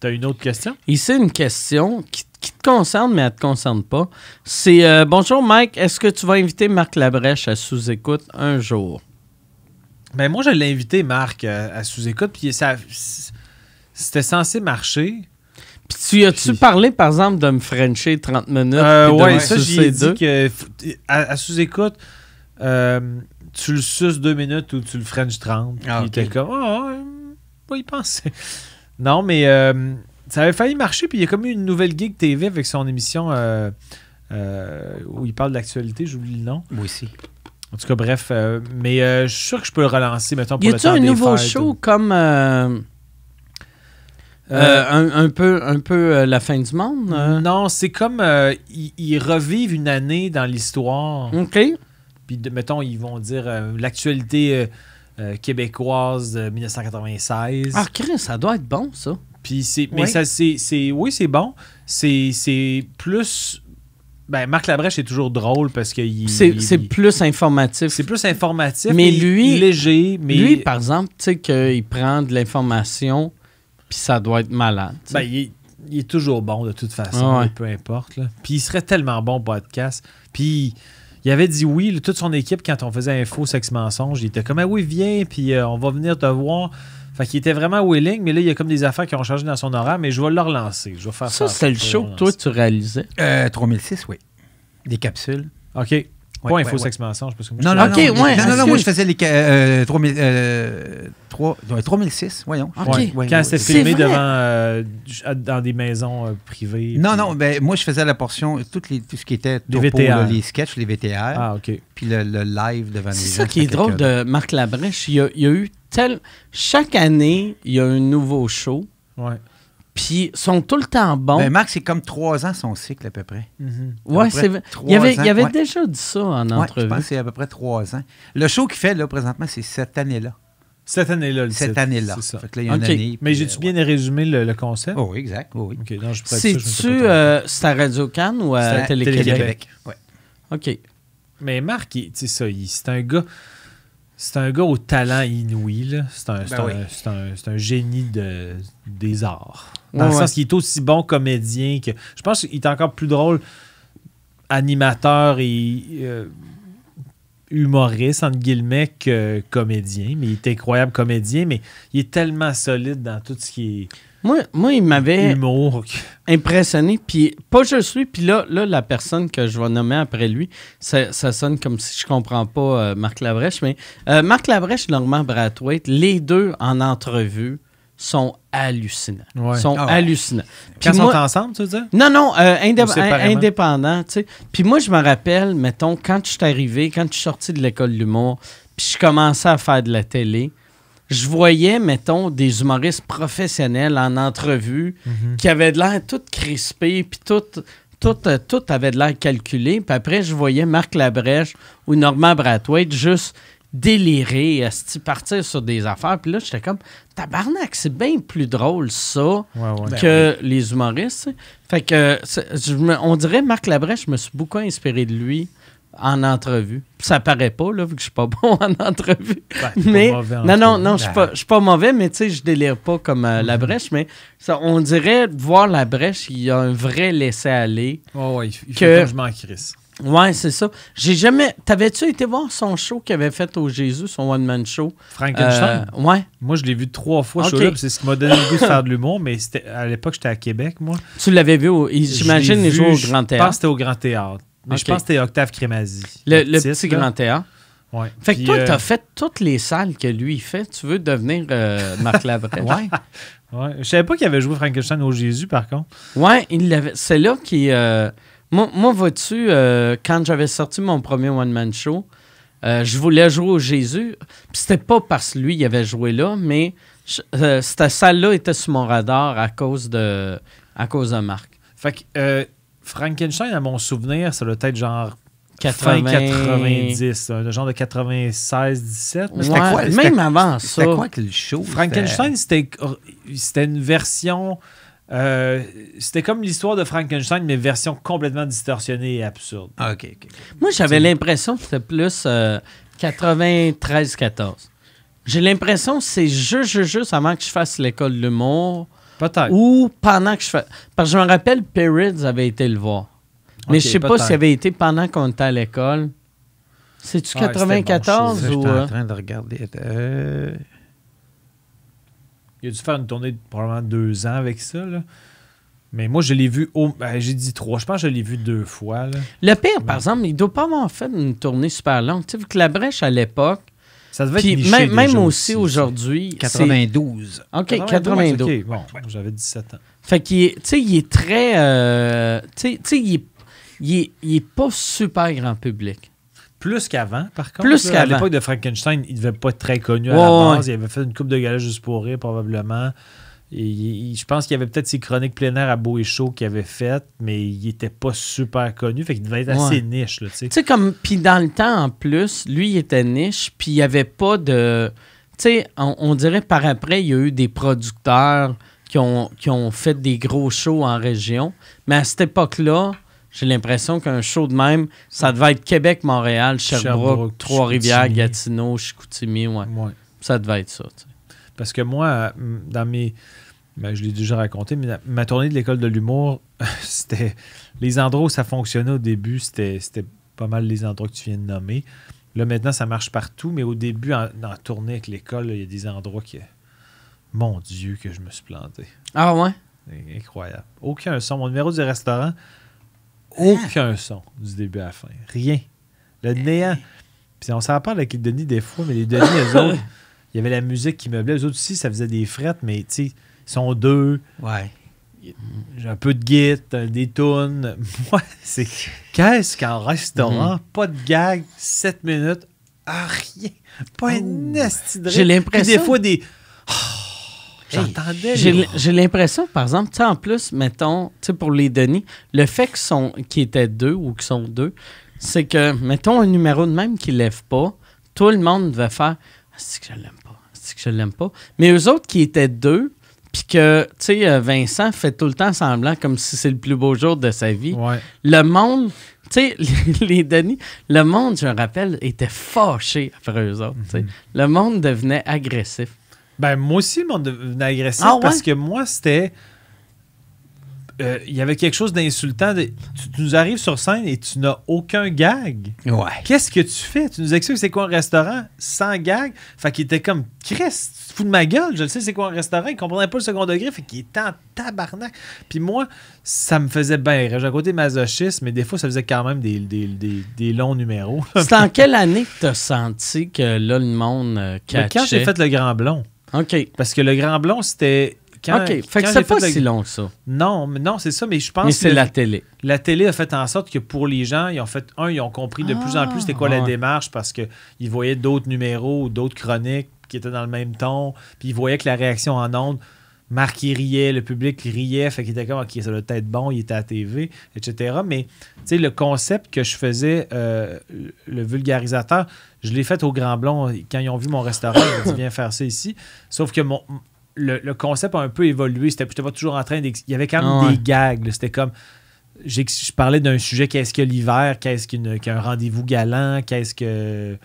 T'as une autre question? Ici, une question qui, te concerne, mais elle ne te concerne pas. C'est Bonjour, Mike. Est-ce que tu vas inviter Marc Labrèche à sous-écoute un jour? Ben, moi, je l'ai invité, Marc, à sous-écoute, puis C'était censé marcher. Puis tu as-tu parlé, par exemple, de me Frencher 30 minutes? Euh, ouais, ça, j'ai dit que à, sous-écoute, euh, tu le suces deux minutes ou tu le frenches 30. Ah, puis okay. t'es comme, ah, il pensait. Non, mais euh, ça avait failli marcher. Puis il y a comme eu une nouvelle gig TV avec son émission euh, où il parle de l'actualité, j'oublie le nom. Moi aussi. En tout cas, bref. mais je suis sûr que je peux le relancer, mettons, pour y le temps Y a-tu un nouveau show comme euh, euh, un, peu, un peu euh, la fin du monde? Non, c'est comme ils revivent une année dans l'histoire. OK. Puis, mettons, ils vont dire l'actualité québécoise de 1996. Ah, Chris, ça doit être bon, ça. Puis c'est, mais oui. ça, c'est, oui, c'est bon. C'est, plus. Ben, Marc Labrèche est toujours drôle parce que c'est, plus informatif. C'est plus informatif, mais lui léger. Mais lui, par exemple, tu sais qu'il prend de l'information puis ça doit être malade. Ben, il, est, toujours bon de toute façon, ah peu importe. Puis il serait tellement bon podcast. Puis il avait dit oui, toute son équipe, quand on faisait Info Sexe Mensonge, il était comme ah oui, viens, puis euh, on va venir te voir. Fait qu'il était vraiment willing, mais là, il y a comme des affaires qui ont changé dans son horaire, mais je vais le relancer. Je vais faire ça. Ça, c'est le show que toi, tu réalisais euh, 3006, oui. Des capsules. OK. Pas il info sexe mensonge. que non, non, non, non, non, moi je faisais les euh, 3000, 3006, euh, voyons. Quand c'était filmé devant, euh, dans des maisons euh, privées. Non, non, mais ben, moi je faisais la portion, tout, les, ce qui était pour les, les sketchs, les VTR. Ah, OK. Puis le, live devant les gens. C'est ça qui est drôle de Marc Labrèche. Il y a, a eu tel. Chaque année, il y a un nouveau show. Ouais. Puis sont tout le temps bons. Mais ben, Marc, c'est comme trois ans son cycle à peu près. Mhm. Oui, c'est Il avait, il avait déjà dit ça en entrevue. je pense que c'est à peu près trois ans. Le show qu'il fait là présentement, c'est cette année-là. Cette année-là. Cette année-là. C'est ça. Fait que là, il y a une année, Mais j'ai-tu euh, bien résumé le, concept? Oh, oui, exact. oui. C'est-tu euh, à Radio-Can ou à Télé-Québec? Télé oui. OK. Mais Marc, sais ça, c'est un gars... C'est un gars au talent inouï. Ben c'est un, génie de, des arts. Dans le sens qu'il est aussi bon comédien que. Je pense qu'il est encore plus drôle animateur et euh, humoriste, entre guillemets, que comédien. Mais il est incroyable comédien, mais il est tellement solide dans tout ce qui est moi, il m'avait impressionné. Puis pas je suis. puis là, la personne que je vais nommer après lui, ça, sonne comme si je comprends pas euh, Marc Labrèche, mais euh, Marc Labrèche et Norman Brathwaite, les deux en entrevue sont hallucinants. sont ah hallucinants. ils sont ensemble, tu veux dire? Non, non, euh, euh indépendants. Tu Puis moi, je me rappelle, mettons, quand je suis arrivé, quand je suis sorti de l'école d'humour, l'humour, puis je commençais à faire de la télé, je voyais, mettons, des humoristes professionnels en entrevue mhm. qui avaient de l'air tout crispé, puis tout, euh, tout, avait de l'air calculé. Puis après, je voyais Marc Labrèche ou Normand Brathwaite juste délirer, partir sur des affaires. Puis là, j'étais comme, tabarnak, c'est bien plus drôle ça que les humoristes. Fait que, on dirait Marc Labrèche, je me suis beaucoup inspiré de lui en entrevue. Ça paraît pas, là, vu que je suis pas bon en entrevue. mais, non, non, non, je suis pas, mauvais, mais tu sais, je délire pas comme euh, la mhm. brèche, mais on dirait, voir la brèche, il y a un vrai laisser-aller. Oui, il fait que, je m'en crisse. Ouais, c'est ça. J'ai jamais. T'avais-tu été voir son show qu'il avait fait au Jésus, son one-man show? Frankenstein? Oui. Euh, ouais. Moi, je l'ai vu trois fois, okay. c'est ce qui m'a donné le de faire de l'humour, mais à l'époque, j'étais à Québec, moi. Tu l'avais vu, j'imagine, il jouait au Grand Théâtre. c'était au Grand Théâtre. Mais je pense que c'était Octave Crémazie. Le, petit, grand Ouais. Fait que toi, euh, t'as fait toutes les salles que lui il fait. Tu veux devenir euh, Marc ouais. ouais. Je savais pas qu'il avait joué Frankenstein au Jésus, par contre. Ouais, il C'est là qui. Euh, moi, moi vois-tu, quand j'avais sorti mon premier one-man show, je voulais jouer au Jésus. Puis c'était pas parce que lui il avait joué là, mais cette salle-là était sur mon radar à cause de, à cause de Marc. Fait que Frankenstein, à mon souvenir, ça doit être genre 80... fin 90, le genre de 96, 17. même avant ça. C'était quoi le show? Frankenstein, c'était une version. Euh, c'était comme l'histoire de Frankenstein, mais version complètement distorsionnée et absurde. Ah, Moi, j'avais l'impression que c'était plus 93-14. Euh, J'ai l'impression que c'est juste, juste, juste avant que je fasse l'école de l'humour Peut-être. Ou pendant que je fais. Parce que je me rappelle, Pirates avait été le voir. Mais je je sais pas s'il avait été pendant qu'on était à l'école. C'est-tu 94 ah, ou. Je suis en euh? train de regarder. Euh, il a dû faire une tournée de probablement deux ans avec ça, là. Mais moi, je l'ai vu ben, J'ai dit trois. Je pense que je l'ai vu deux fois. Le pire, par exemple, il doit pas avoir fait une tournée super longue. Tu sais, vu que la brèche à l'époque, ça devait être même, aussi, aujourd'hui. 92. OK, 92. bon, j'avais 17 ans. Fait qu'il est, il est très. Euh, tu sais, il n'est il, il est pas super grand public. Plus qu'avant, par contre. Plus qu'avant. À l'époque de Frankenstein, il devait pas être très connu à la base. Il avait fait une coupe de galets juste pour rire, probablement je pense qu'il y avait peut-être ses chroniques plein air à beau et chaud qu'il avait faites, mais il n'était pas super connu, fait qu'il devait être assez niche. Tu sais, comme, puis dans le temps en plus, lui, il était niche, puis il n'y avait pas de. Tu sais, on, dirait par après, il y a eu des producteurs qui ont, ont fait des gros shows en région, mais à cette époque-là, j'ai l'impression qu'un show de même, ça devait être Québec, Montréal, Sherbrooke, Trois-Rivières, Gatineau, Chicoutimi, ouais. Ça devait être ça, parce que moi, dans mes. Ben, je l'ai déjà raconté, mais ma tournée de l'école de l'humour, c'était. Les endroits où ça fonctionnait au début, c'était pas mal les endroits que tu viens de nommer. Là, maintenant, ça marche partout, mais au début, en, la tournée avec l'école, il y a des endroits qui. Mon Dieu, que je me suis planté. Ah ouais? Incroyable. Aucun son. Mon numéro du restaurant, ah! aucun son du début à la fin. Rien. Le néant. Puis on s'en parle avec les Denis des fois, mais les Denis, eux autres. Il y avait la musique qui meublait. Les autres aussi, ça faisait des frettes, mais ils sont deux. Ouais. J'ai un peu de git, des tunes. Moi, c'est qu'est-ce qu'en restaurant? Mhm. Pas de gag, 7 minutes, ah, rien. Pas un J'ai l'impression. Des fois, des. Ah, j'entendais. J'ai l'impression, par exemple, en plus, mettons, pour les Denis, le fait qu'ils sont qui étaient deux ou qu'ils sont deux, c'est que, mettons, un numéro de même qui lève pas, tout le monde devait faire c'est que je l'aime pas. C'est que je l'aime pas. Mais eux autres qui étaient deux, puis que, tu sais, euh, Vincent fait tout le temps semblant comme si c'est le plus beau jour de sa vie. Le monde, tu sais, les, Denis, le monde, je me rappelle, était fâché après eux autres. Mm-hmm. Le monde devenait agressif. Ben, moi aussi, le monde devenait agressif ah parce que moi, c'était. Euh, il y avait quelque chose d'insultant. Tu, nous arrives sur scène et tu n'as aucun gag. Ouais. Qu'est-ce que tu fais? Tu nous expliques c'est quoi un restaurant sans gag? Fait qu'il était comme, Chris, tu te fous de ma gueule, je le sais c'est quoi un restaurant. Il comprenait pas le second degré, fait qu'il était en tabarnak. Puis moi, ça me faisait bien rire. J'ai un côté masochiste, mais des fois, ça faisait quand même des, longs numéros. C'est en quelle année que tu as senti que là, le monde euh, quand j'ai fait le Grand Blond. OK. Parce que le Grand Blond, c'était OK. Fait que c'est pas si long ça. Non, mais non, c'est ça, mais je pense mais c'est la télé. La télé a fait en sorte que pour les gens, ils ont fait un, ils ont compris de plus en plus c'était quoi la ah, démarche parce qu'ils voyaient d'autres numéros ou d'autres chroniques qui étaient dans le même ton, puis ils voyaient que la réaction en ondes Marc, riait, le public riait, fait qu'il était comme, OK, ça doit être bon, il était à TV, etc. Mais, tu sais, le concept que je faisais, euh, le vulgarisateur, je l'ai fait au Grand Blond quand ils ont vu mon restaurant, ils ont dit, viens faire ça ici. Sauf que mon, le, concept a un peu évolué. C'était pas toujours en train. Il y avait quand même ah des gags. C'était comme. Je parlais d'un sujet qu'est-ce que l'hiver, qu'est-ce qu'un rendez-vous galant, qu'est-ce que.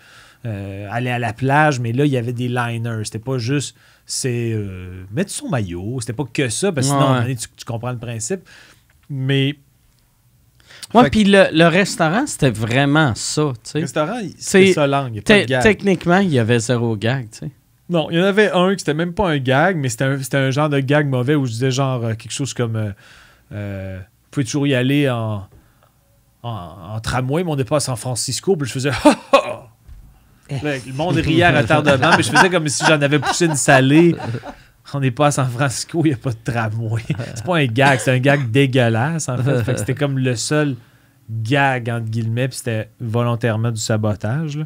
Euh, aller à la plage, mais là, il y avait des liners. C'était pas juste. C'est. Euh, mettre son maillot. C'était pas que ça, parce que sinon, tu, comprends le principe. Mais. Ouais, puis le, restaurant, c'était vraiment ça, tu sais. Le restaurant, c'est ça langue, Techniquement, il y avait zéro gag, tu sais. Non, il y en avait un qui c'était même pas un gag, mais c'était un, genre de gag mauvais où je disais genre euh, quelque chose comme Vous pouvez toujours y aller en, tramway, mais on n'est pas à San Francisco. Puis je faisais Le monde riait à retardement, mais je faisais comme si j'en avais poussé une salée. On n'est pas à San Francisco, il n'y a pas de tramway. C'est pas un gag, c'est un gag dégueulasse en fait c'était comme le seul gag, entre guillemets, puis c'était volontairement du sabotage.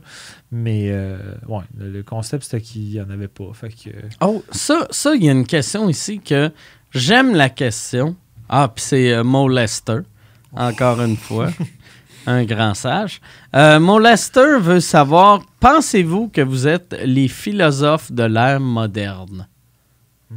Mais euh, ouais, le, concept, c'était qu'il n'y en avait pas. Fait que... Oh, ça, il y a une question ici que j'aime la question. Ah, puis c'est euh, molester encore une fois. Un grand sage. Euh, molester veut savoir pensez-vous que vous êtes les philosophes de l'ère moderne hmm.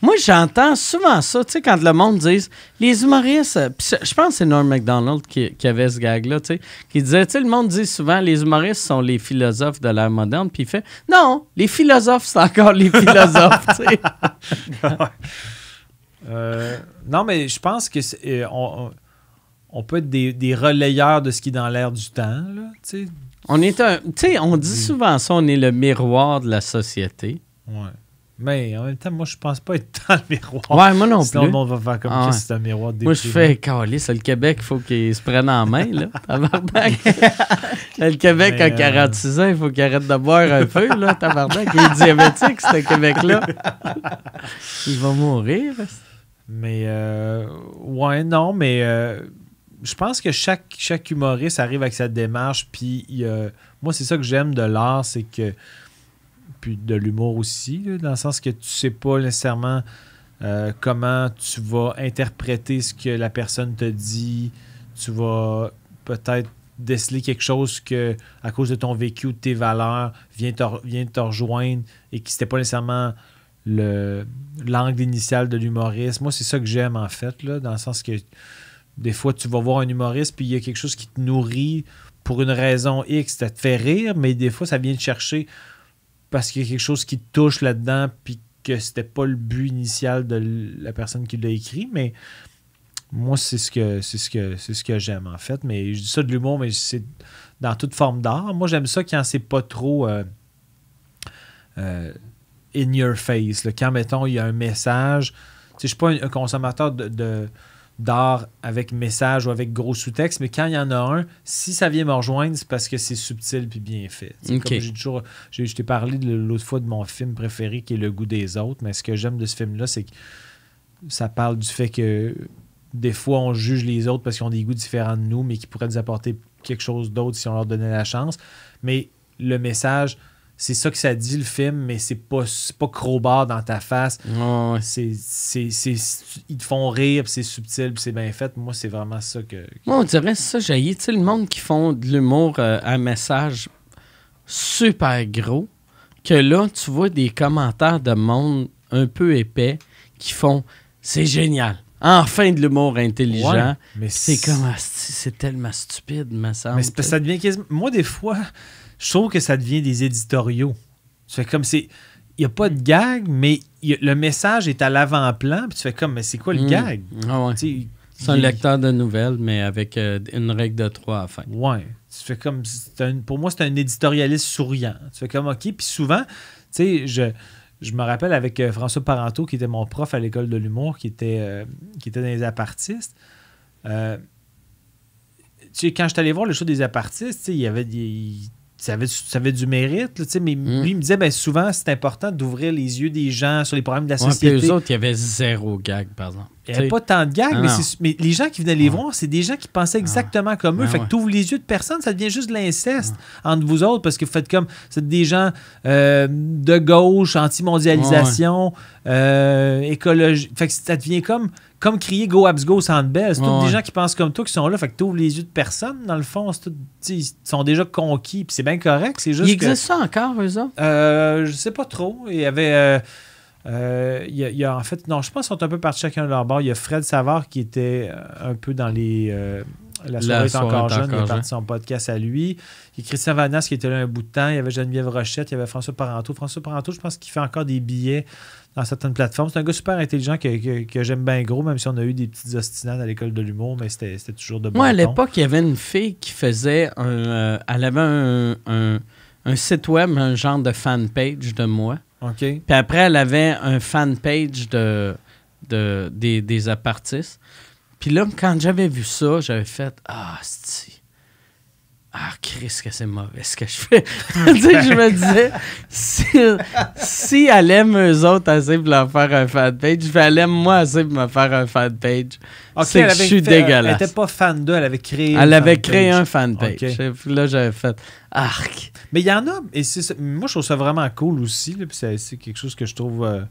Moi, j'entends souvent ça, tu sais, quand le monde dit les humoristes. Je pense que c'est Norm MacDonald qui, avait ce gag-là, tu sais, qui disait, tu sais, le monde dit souvent les humoristes sont les philosophes de l'ère moderne, puis il fait non, les philosophes, c'est encore les philosophes, tu sais. Euh, non, mais je pense que euh, on, peut être des, relayeurs de ce qui est dans l'air du temps, tu sais. On est un. Tu sais, on dit souvent ça, on est le miroir de la société. Ouais. Mais en même temps, moi, je pense pas être dans le miroir. Ouais, moi non plus. Sinon, on va faire comme ah si c'était un miroir déprimé. Moi, je fais C'est Le Québec, il faut qu'il se prenne en main, là. Tabarnak. le Québec, en euh, 46 ans, il faut qu'il arrête de boire un peu, là. Tabarnak. Il est diabétique, ce Québec-là. il va mourir. Mais, euh, ouais, non, mais euh, je pense que chaque, chaque humoriste arrive avec sa démarche. Puis, moi, c'est ça que j'aime de l'art, c'est que puis de l'humour aussi, dans le sens que tu sais pas nécessairement euh, comment tu vas interpréter ce que la personne te dit. Tu vas peut-être déceler quelque chose que, à cause de ton vécu ou de tes valeurs, vient de te rejoindre et qui n'était pas nécessairement l'angle initial de l'humoriste. Moi, c'est ça que j'aime, en fait, là, dans le sens que des fois, tu vas voir un humoriste, puis il y a quelque chose qui te nourrit pour une raison X, ça te fait rire, mais des fois, ça vient te chercher parce qu'il y a quelque chose qui touche là-dedans, puis que c'était pas le but initial de la personne qui l'a écrit, mais moi, c'est ce que c'est ce que c'est ce que j'aime en fait. Mais je dis ça de l'humour, mais c'est dans toute forme d'art. Moi, j'aime ça quand c'est pas trop euh, euh, in your face. Quand mettons, il y a un message. Tu sais, je suis pas un, consommateur de d'art avec message ou avec gros sous-texte, mais quand il y en a un, si ça vient me rejoindre, c'est parce que c'est subtil puis bien fait. Comme j'ai toujours, j'ai, je t'ai parlé l'autre fois de mon film préféré qui est Le goût des autres, mais ce que j'aime de ce film-là, c'est que ça parle du fait que des fois on juge les autres parce qu'ils ont des goûts différents de nous, mais qui pourraient nous apporter quelque chose d'autre si on leur donnait la chance. Mais le message, c'est ça que ça dit le film, mais c'est pas, pas crowbar dans ta face. Oh, c'est, ils te font rire, c'est subtil, c'est bien fait. Moi, c'est vraiment ça que. Moi, on dirait ça, j'ai Tu sais, le monde qui font de l'humour un euh, à message super gros, que là, tu vois des commentaires de monde un peu épais qui font c'est génial. Enfin de l'humour intelligent. c'est comme ah, c'est tellement stupide, ma semble. Mais ça devient Moi, des fois, je trouve que ça devient des éditoriaux. Tu fais comme c'est. Il n'y a pas de gag, mais le message est à l'avant-plan, puis tu fais comme, mais c'est quoi le mm. gag? Ah c'est un lecteur de nouvelles, mais avec euh, une règle de trois à la fin. Ouais. Tu fais comme. pour moi, c'est un éditorialiste souriant. Tu fais comme, OK. Puis souvent, tu sais, je je me rappelle avec euh, François Parenteau, qui était mon prof à l'école de l'humour, qui, était euh, qui était dans les apartistes. tu sais, quand je suis allé voir le show des apartistes, il y avait des, ça avait, du mérite, là, mais mm. lui, il me disait ben, souvent, c'est important d'ouvrir les yeux des gens sur les problèmes de la société. Ouais, autres, il y avait zéro gag, par exemple. Il n'y avait pas tant de gags, ah mais, les gens qui venaient les ah. voir, c'est des gens qui pensaient ah. exactement comme eux. Ben fait que tu ouvres les yeux de personne, ça devient juste de l'inceste entre vous autres, parce que vous faites comme, c'est des gens euh, de gauche, anti-mondialisation, euh, écologie. Fait que ça devient comme comme crier Go Abs Go Sandbell. C'est tous des gens qui pensent comme toi qui sont là. Fait que ouvres les yeux de personne, dans le fond. ils sont déjà conquis. Puis c'est bien correct. C'est juste. Il existe ça encore, eux autres euh, Je sais pas trop. Il y avait. Euh, euh, il, y a, en fait, non, je pense qu'ils sont un peu par chacun de leur bord. Il y a Fred Savard qui était euh, un peu dans les. La soirée, est encore jeune, il a parti son podcast à lui. Il y a Christian Vanas qui était là un bout de temps. Il y avait Geneviève Rochette, il y avait François Paranto. François Paranto, je pense qu'il fait encore des billets dans certaines plateformes. C'est un gars super intelligent que, j'aime bien gros, même si on a eu des petites ostinades à l'école de l'humour, mais c'était toujours de bon. Moi, à l'époque, il y avait une fille qui faisait un. Euh, elle avait un, site web, un genre de fan page de moi. OK. Puis après, elle avait un fan page de, de, des, des apartistes. Puis là, quand j'avais vu ça, j'avais fait Ah, c'est... Ah, Christ, que c'est mauvais ce que je fais. je me disais, si, elle aime eux autres assez pour leur faire un fan page, je elle aime moi assez pour me faire un fan page. c'est que je suis dégueulasse. Elle n'était pas fan d'eux, elle avait créé Elle avait créé un fan page. Puis là, j'avais fait arc. Mais il y en a, et moi, je trouve ça vraiment cool aussi. puis c'est, quelque chose que je trouve. Euh,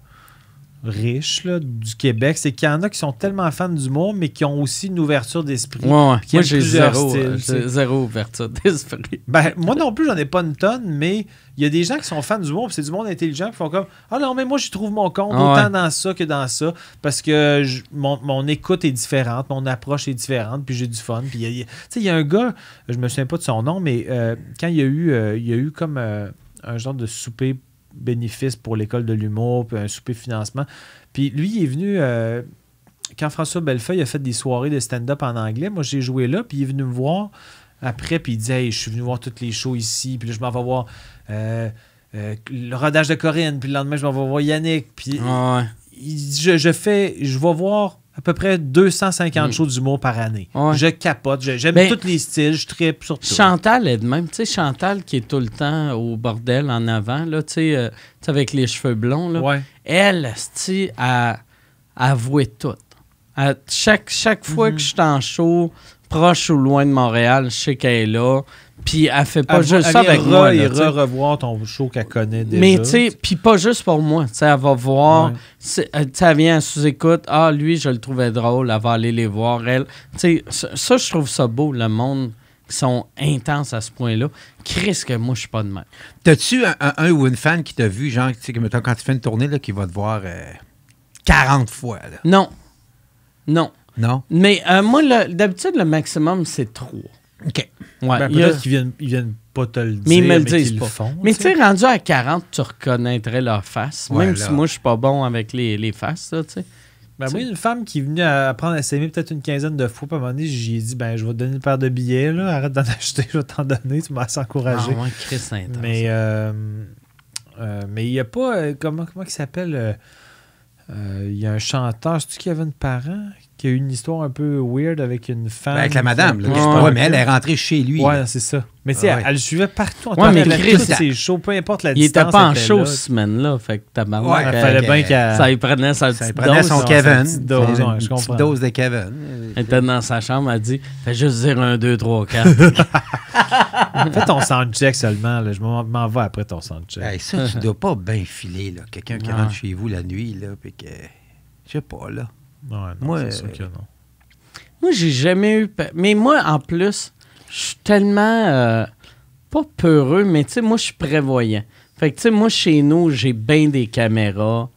riche du Québec, c'est qu'il y en a qui sont tellement fans du monde mais qui ont aussi une ouverture d'esprit. Moi, j'ai euh, zéro, ouverture d'esprit. Ben, moi non plus, j'en ai pas une tonne, mais il y a des gens qui sont fans du monde c'est du monde intelligent qui font comme Ah non, mais moi, j'y trouve mon compte, autant dans ça que dans ça, parce que mon, mon, écoute est différente, mon approche est différente, puis j'ai du fun. Puis il y, a, un gars, je me souviens pas de son nom, mais euh, quand il y a eu, euh, il y a eu comme. un genre de souper bénéfices pour l'école de l'humour, puis un souper financement. Puis lui, il est venu. Euh, quand François Bellefeuille a fait des soirées de stand-up en anglais, moi j'ai joué là, puis il est venu me voir après, puis il disait hey, Je suis venu voir toutes les shows ici, puis là, je m'en vais voir euh, euh, le rodage de Corinne, puis le lendemain, je m'en vais voir Yannick. Puis je, je, fais Je vais voir à peu près 250 mm. shows du d'humour par année. Je capote, j'aime tous les styles, je tripe sur Chantal est de même. Tu sais, Chantal qui est tout le temps au bordel en avant, là, tu sais, euh, avec les cheveux blonds, là, elle, tu a avoué tout. À chaque, chaque fois mm-hmm. que je suis en show, proche ou loin de Montréal, je sais qu'elle est là. Puis elle fait pas juste ça avec moi. re revoir ton show qu'elle connaît déjà. Mais tu sais, puis pas juste pour moi. Tu sais, elle va voir, ça euh, vient elle sous-écoute. Ah, lui, je le trouvais drôle. Elle va aller les voir, elle. Tu sais, ça, je trouve ça beau, le monde qui sont intenses à ce point-là. Chris, que moi, je suis pas de mal T'as-tu un, ou une fan qui t'a vu, genre, tu sais, quand tu fais une tournée, là, qui va te voir 40 euh, fois, là? Non. Non. Non. Mais euh, moi, d'habitude, le maximum, c'est trois. OK. Ouais, ben, peut-être a... qu'ils viennent, ils viennent pas te le dire. Mais ils me le disent pas. font, mais tu sais, rendu à 40, tu reconnaîtrais leur face. même si moi, je suis pas bon avec les, les faces, tu sais. Ben moi, une femme qui est venue apprendre à s'aimer peut-être une quinzaine de fois, puis à un moment j'ai dit ben, Je vais te donner une paire de billets, là, arrête d'en acheter, je vais t'en donner, tu m'as encouragé. Ah, Mais, euh, euh, mais il n'y a pas. Euh, comment, comment il s'appelle euh, Il y a un chanteur, c'est-tu une Parent qui a eu une histoire un peu weird avec une femme. avec la madame, là. mais elle est rentrée chez lui. Ouais, c'est ça. Mais tu sais, elle, le suivait partout. En ouais, mais Chris, c'est chaud, peu importe la il distance. Il était pas en chaud cette semaine-là. Fait que ta maman. Ouais, fallait bien qu'elle. Ça lui prenait, sa ça prenait son Kevin. dose, une dose de Kevin. Elle était dans sa chambre, elle dit Fais juste dire 1, 2, 3, 4. Fais ton soundcheck seulement. Je m'en vais après ton soundcheck. ça, tu dois pas bien filer. Quelqu'un qui rentre chez vous la nuit, là, puis que. Je sais pas, là moi, j'ai jamais eu. Mais moi, en plus, je suis tellement. Euh, pas peureux, mais tu sais, moi, je suis prévoyant. Fait que, tu sais, moi, chez nous, j'ai bien des caméras.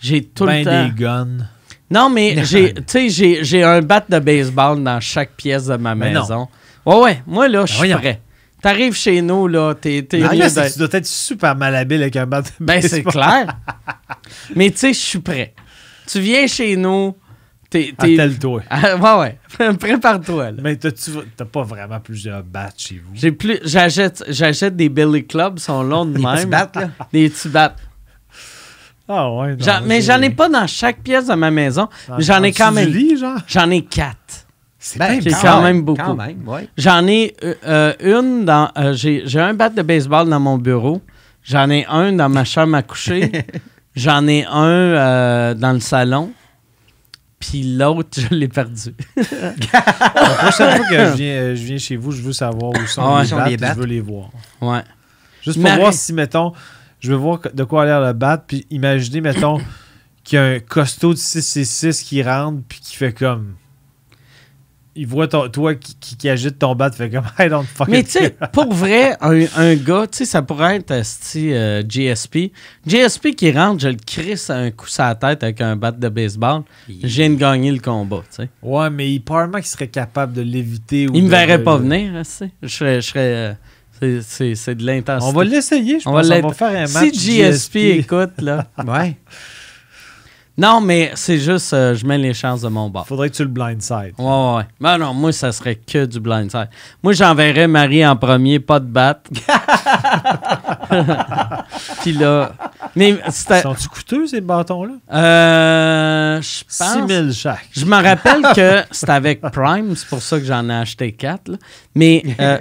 J'ai tout le ben temps. des guns. Non, mais j'ai, tu sais, j'ai, un bat de baseball dans chaque pièce de ma ben maison. Ouais, ouais. Moi, là, je suis prêt. T'arrives chez nous, là, t'es. tu dois être super malhabile avec un bat de baseball. Ben, c'est clair. mais tu sais, je suis prêt. Tu viens chez nous, Attelle-toi. Ah, ah, ouais, ouais. Prépare-toi. Mais t'as pas vraiment plusieurs bats chez vous? J'ai plus. J'achète, des Billy clubs sont longs de même. Des petits bats Ah ouais. mais j'en ai pas dans chaque pièce de ma maison. J'en ai quand même. J'en ai quatre. C'est ben, quand, même beaucoup. J'en ai euh, euh, une dans. Euh, j'ai un bat de baseball dans mon bureau. J'en ai un dans ma chambre à coucher. j'en ai un dans le salon. Puis l'autre, je l'ai perdu. La prochaine fois que je viens, euh, je viens chez vous, je veux savoir où sont ah les bats battes, Je veux les voir. Ouais. Juste pour voir si, mettons, je veux voir de quoi a l'air le bat, puis imaginez, mettons, qu'il y a un costaud de 6 et 6 qui rentre, puis qui fait comme il voit toi qui, qui, agite ton bat, fait comme I don't fucking Mais tu sais, pour vrai, un, gars, tu sais, ça pourrait être petit euh, euh, GSP. GSP qui rentre, je le crisse un coup sur la tête avec un bat de baseball. viens de gagner le combat, tu sais. Ouais, mais il probablement qu'il serait capable de l'éviter. Il me verrait pas venir, hein, tu Je serais. Euh, c'est de l'intensité. On va l'essayer, je on pense. on va faire un match. Si GSP écoute, là. ouais. Non, mais c'est juste, euh, je mets les chances de mon bord. Faudrait que tu le blindside. Ouais, ouais. Ben non, moi, ça serait que du blindside. Moi, j'enverrais Marie en premier, pas de batte. Puis là. sont coûteux, ces bâtons-là? Euh. Je pense. 6 000 chaque. Je me rappelle que c'était avec Prime, c'est pour ça que j'en ai acheté 4. Mais. Euh,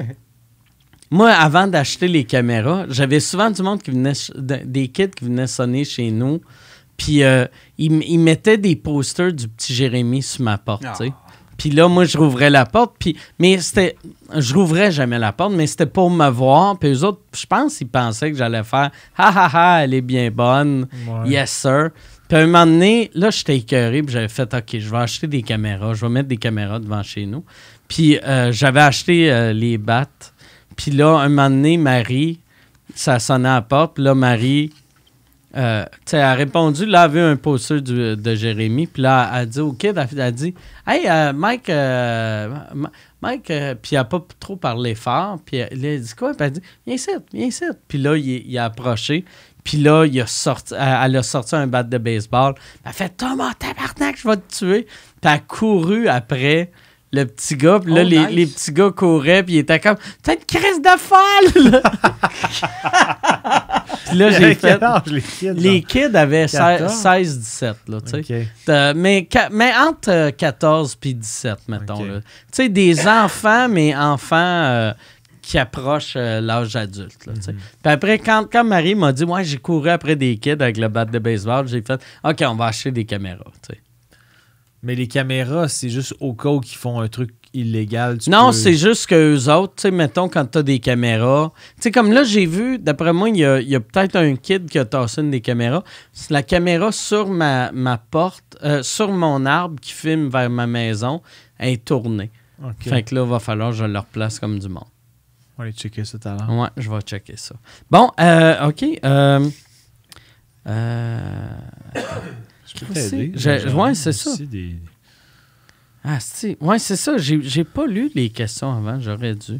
moi, avant d'acheter les caméras, j'avais souvent du monde qui venait, des kits qui venaient sonner chez nous puis euh, ils il, mettait des posters du petit Jérémy sur ma porte, ah. Puis là, moi, je rouvrais la porte. Puis, mais c'était. Je rouvrais jamais la porte, mais c'était pour me voir. Puis eux autres, je pense qu'ils pensaient que j'allais faire Ha ah, ah, ha ha, elle est bien bonne. Yes, sir. Puis à un moment donné, là, j'étais écœuré. Puis j'avais fait OK, je vais acheter des caméras. Je vais mettre des caméras devant chez nous. Puis euh, j'avais acheté euh, les battes. Puis là, un moment donné, Marie, ça sonnait à la porte. Puis là, Marie, euh, elle a répondu, là, elle a vu un poster de Jérémy, puis là, elle a dit au kid, elle a dit Hey, euh, Mike, euh, Mike, euh, puis elle a pas trop parlé fort, puis elle, a dit quoi Puis elle a dit Viens ici, viens ici. Puis là, il, il, a approché, puis là, il a sorti, elle, a sorti un bat de baseball. Elle a fait Thomas, tabarnak, je vais te tuer. Puis elle a couru après le petit gars. Puis là, oh, les, les, petits gars couraient, puis il était comme T'as une crise de folle les, kids, avaient 16-17, euh, mais, entre 14 euh, puis 17, mettons, des enfants, mais enfants. Euh, qui approchent l'âge adulte. Mhm. Puis après, quand, Marie m'a dit, moi, j'ai couru après des kids avec le bat de baseball, j'ai fait, OK, on va acheter des caméras. sais. Mais les caméras, c'est juste au cas où font un truc illégal. non, c'est juste qu'eux autres, tu sais, mettons, quand t'as des caméras. Tu sais, comme là, j'ai vu, d'après moi, il y a, peut-être un kid qui a tassé des caméras. la caméra sur ma, porte, euh, sur mon arbre qui filme vers ma maison, est tournée. Fait que là, il va falloir que je leur place comme du monde. On va aller checker ça tout à l'heure. Ouais, je vais checker ça. Bon, euh, OK. euh... euh oui, c'est ça. Ah, c'est ça. J'ai pas lu les questions avant. J'aurais dû.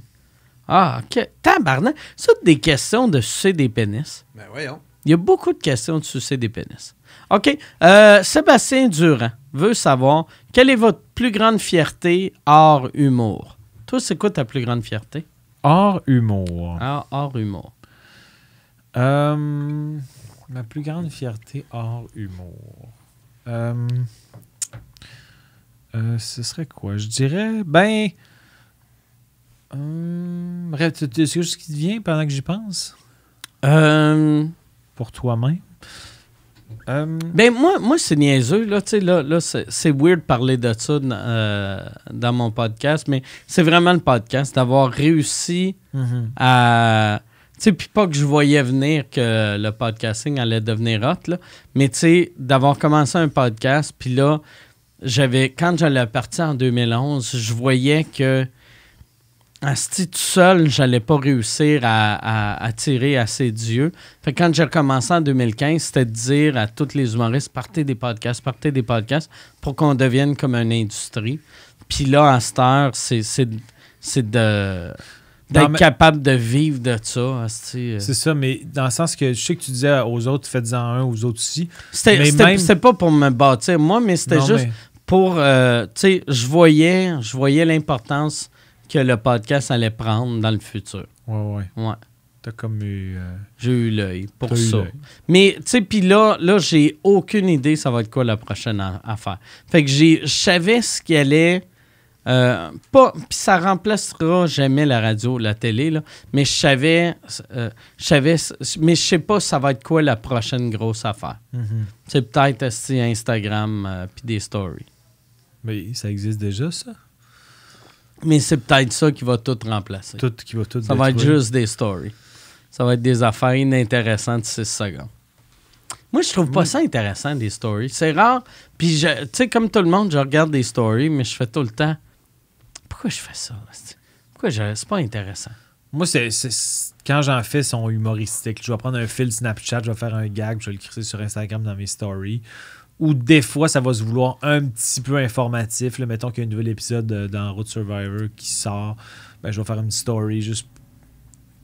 Ah, ok. Tabarnak. Ça, des questions de sucer des pénis. Ben voyons. Il y a beaucoup de questions de sucer des pénis. OK. Euh, Sébastien Durand veut savoir quelle est votre plus grande fierté hors humour? Toi, c'est quoi ta plus grande fierté? Hors humour. Ah, hors humour. Euh, ma plus grande fierté hors humour. Euh, euh, ce serait quoi? Je dirais, ben... c'est hum, juste ce qui te vient pendant que j'y pense? Euh, Pour toi-même? Hum. Ben moi, moi c'est niaiseux. Là, là, là c'est weird de parler de ça dans mon podcast, mais c'est vraiment le podcast d'avoir réussi mhm. à, sais, puis pas que je voyais venir que le podcasting allait devenir hot, là, mais tu d'avoir commencé un podcast, puis là, j'avais, quand j'allais partir en 2011, je voyais que ce tout seul, j'allais pas réussir à, à, à tirer assez d'yeux. Fait quand j'ai commencé en 2015, c'était de dire à tous les humoristes, partez des podcasts, partez des podcasts pour qu'on devienne comme une industrie. Puis là, à cette heure, c'est de d'être capable de vivre de ça. Euh. C'est ça, mais dans le sens que je sais que tu disais aux autres, faites-en un, aux autres aussi. C'était pas pour me bâtir, moi, mais c'était juste pour. Euh, tu sais, je voyais, voyais l'importance que le podcast allait prendre dans le futur. Ouais, ouais. Ouais. T'as comme eu. Euh, j'ai eu l'œil pour ça. Mais, tu sais, puis là, là j'ai aucune idée ça va être quoi la prochaine affaire. Fait que je savais ce qu'il allait euh, pas, puis ça remplacera jamais la radio, la télé, là, mais euh, je savais, mais je sais pas ça va être quoi la prochaine grosse affaire. Mm-hmm. C'est peut-être Instagram euh, puis des stories. ça existe déjà ça. Mais c'est peut-être ça qui va tout remplacer. Tout qui va tout. Ça va être juste des stories. Ça va être des affaires inintéressantes 6 secondes. Moi, je trouve pas mm. ça intéressant, des stories. C'est rare. Puis, tu sais, comme tout le monde, je regarde des stories, mais je fais tout le temps pourquoi je fais ça? Pourquoi je... C'est pas intéressant. Moi, c'est, quand j'en fais, sont humoristiques. Je vais prendre un fil Snapchat, je vais faire un gag, je vais le crisser sur Instagram dans mes stories. Ou des fois, ça va se vouloir un petit peu informatif. mettons qu'il y a un nouvel épisode dans Road Survivor qui sort. Ben, je vais faire une story juste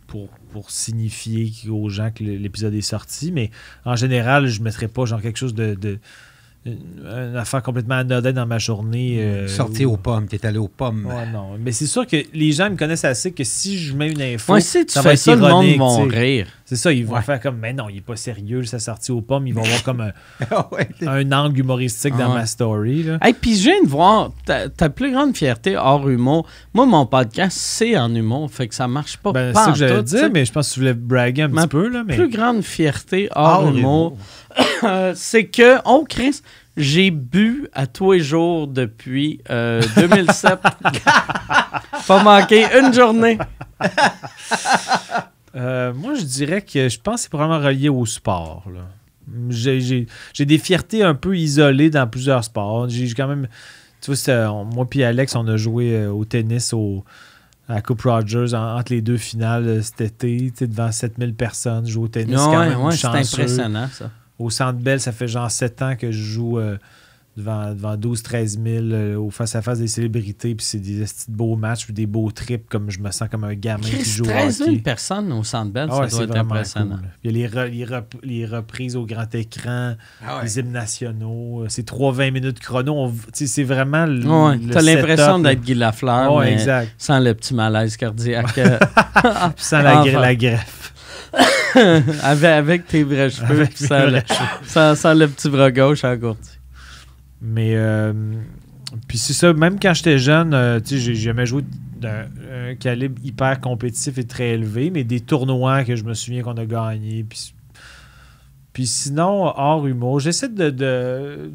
pour, signifier aux gens que l'épisode est sorti. Mais en général, je ne mettrai pas genre quelque chose de euh, une affaire complètement anodine dans ma journée. Mm. Euh, Sorti aux pommes, t'es allé aux pommes. Mais c'est sûr que les gens me connaissent assez que si je mets une info. tu ça va être ça, rire. C'est ça, ils vont faire comme, mais non, il est pas sérieux, sa sortie aux pommes. Ils vont voir comme ah un, angle humoristique dans ah. ma story. Et hey, puis viens de voir ta, plus grande fierté hors humour. Moi, mon podcast, c'est en humour, fait que ça marche pas. Ben, c'est ce que j'allais dire, mais je pense que tu voulais braguer un petit peu. Là, plus grande fierté hors, humour, c'est que, oh Chris, j'ai bu à tous les jours depuis 2007. Euh, pas manqué une journée. Euh, moi, je dirais que je pense que c'est probablement relié au sport. J'ai des fiertés un peu isolées dans plusieurs sports. J'ai quand même. Tu vois, moi et Alex, on a joué euh, au tennis au, à Coupe Rogers entre les deux finales euh, cet été, devant 7000 personnes. Je joue au tennis. Ouais, ouais, c'est impressionnant, Au Centre Bell, ça fait genre 7 ans que je joue devant, 12-13 000 euh, au face-à-face des célébrités, puis c'est des beaux matchs puis des beaux trips, comme je me sens comme un gamin qui joue 13 000 personnes au Centre Bell, ah ça doit être impressionnant. Il y a les, reprises au grand écran, ah les hymnes nationaux, euh, c'est 3-20 minutes chrono, c'est vraiment le, ouais, l'impression d'être Guy Lafleur, mais sans le petit malaise cardiaque. Euh. sans la, greffe. avec, tes vrais cheveux, sans, le, petit bras gauche encore mais euh, puis c'est ça, même quand j'étais jeune, euh, tu sais, j'ai jamais joué d'un calibre hyper compétitif et très élevé, mais des tournois que je me souviens qu'on a gagnés. Puis, sinon, hors humour, j'essaie de, de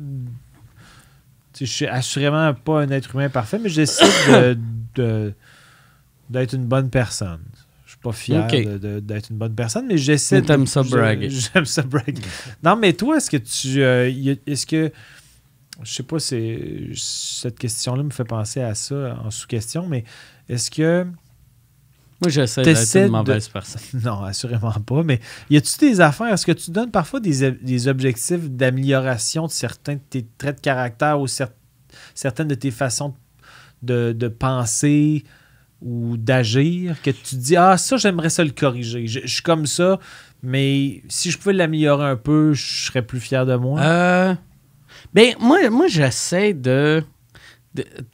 je suis assurément pas un être humain parfait, mais j'essaie de, d'être une bonne personne. Je suis pas fier d'être une bonne personne, mais j'essaie. J'aime ça J'aime ça braguer. non, mais toi, est-ce que tu, euh, est-ce que je sais pas, si cette question-là me fait penser à ça en sous-question, mais est-ce que. Moi, j'essaie d'être une mauvaise personne. Non, assurément pas. Mais y a-tu des affaires? Est-ce que tu donnes parfois des, objectifs d'amélioration de certains de tes traits de caractère ou certaines de tes façons de, penser ou d'agir que tu dis Ah, ça, j'aimerais ça le corriger. Je, suis comme ça, mais si je pouvais l'améliorer un peu, je serais plus fier de moi. Euh, ben, moi, moi j'essaie de,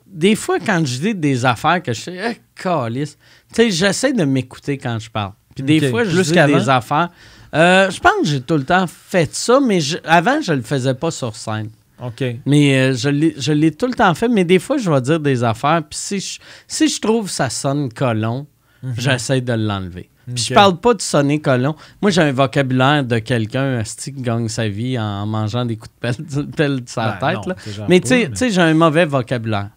Des fois, quand je dis des affaires que je sais, eh, Tu sais, j'essaie de m'écouter quand je parle. Puis des fois, je dis des affaires. Euh, je pense que j'ai tout le temps fait ça, mais avant, je le faisais pas sur scène. OK. Mais euh, l'ai je l'ai tout le temps fait, mais des fois, je vais dire des affaires. Puis si je, si je trouve que ça sonne colon, mhm. j'essaie de l'enlever. Puis je parle pas de sonner colon. Moi, j'ai un vocabulaire de quelqu'un qui gagne sa vie en mangeant des coups de pelle, de sa ben tête. Mais tu sais, j'ai un mauvais vocabulaire.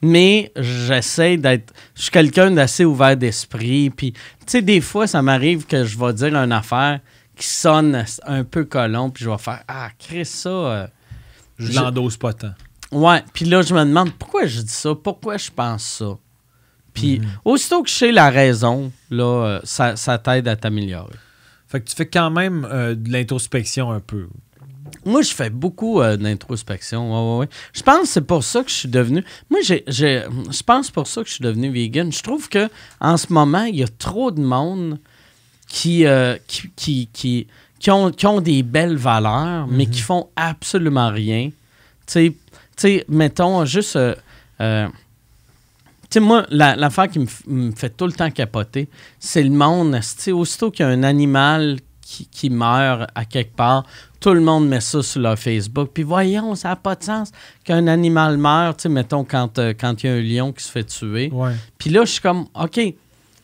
Mais j'essaie d'être. Je suis quelqu'un d'assez ouvert d'esprit. Puis, tu sais, des fois, ça m'arrive que je vais dire une affaire qui sonne un peu colon. Puis je vais faire Ah, crée ça. Euh, je, je... l'endosse pas tant. Ouais. Puis là, je me demande pourquoi je dis ça, pourquoi je pense ça. Puis mhm. aussitôt que je sais la raison, là, euh, ça, ça t'aide à t'améliorer. Fait que tu fais quand même euh, de l'introspection un peu. Moi, je fais beaucoup euh, d'introspection. Ouais, ouais, ouais. Je pense que c'est pour ça que je suis devenu. Moi, j'ai, je pense pour ça que je suis devenu vegan. Je trouve que en ce moment, il y a trop de monde qui, qui, ont, ont des belles valeurs, mais qui mhm. font absolument rien. Tu sais, mettons juste sais, moi, l'affaire qui me fait tout le temps capoter, c'est le monde. Aussitôt qu'il y a un animal qui, meurt à quelque part, tout le monde met ça sur leur Facebook. Puis voyons, ça n'a pas de sens qu'un animal meurt, tu sais, mettons, euh, quand il y a un lion qui se fait tuer. Ouais. Puis là, je suis comme, OK,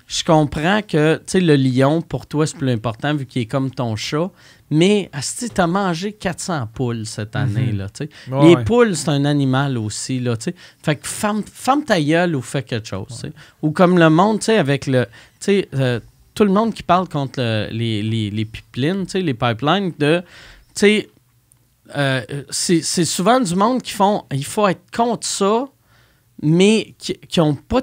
je comprends que, tu sais, le lion, pour toi, c'est plus important vu qu'il est comme ton chat, mais tu as mangé 400 poules cette mhm. année. Là, Les poules, c'est un animal aussi. Là, fait que ferme, ta gueule ou fais quelque chose. Ou comme le monde, avec le. sais euh, tout le monde qui parle contre les, les, les, pipelines, les pipelines, de. Euh, c'est souvent du monde qui font. Il faut être contre ça, mais qui n'ont pas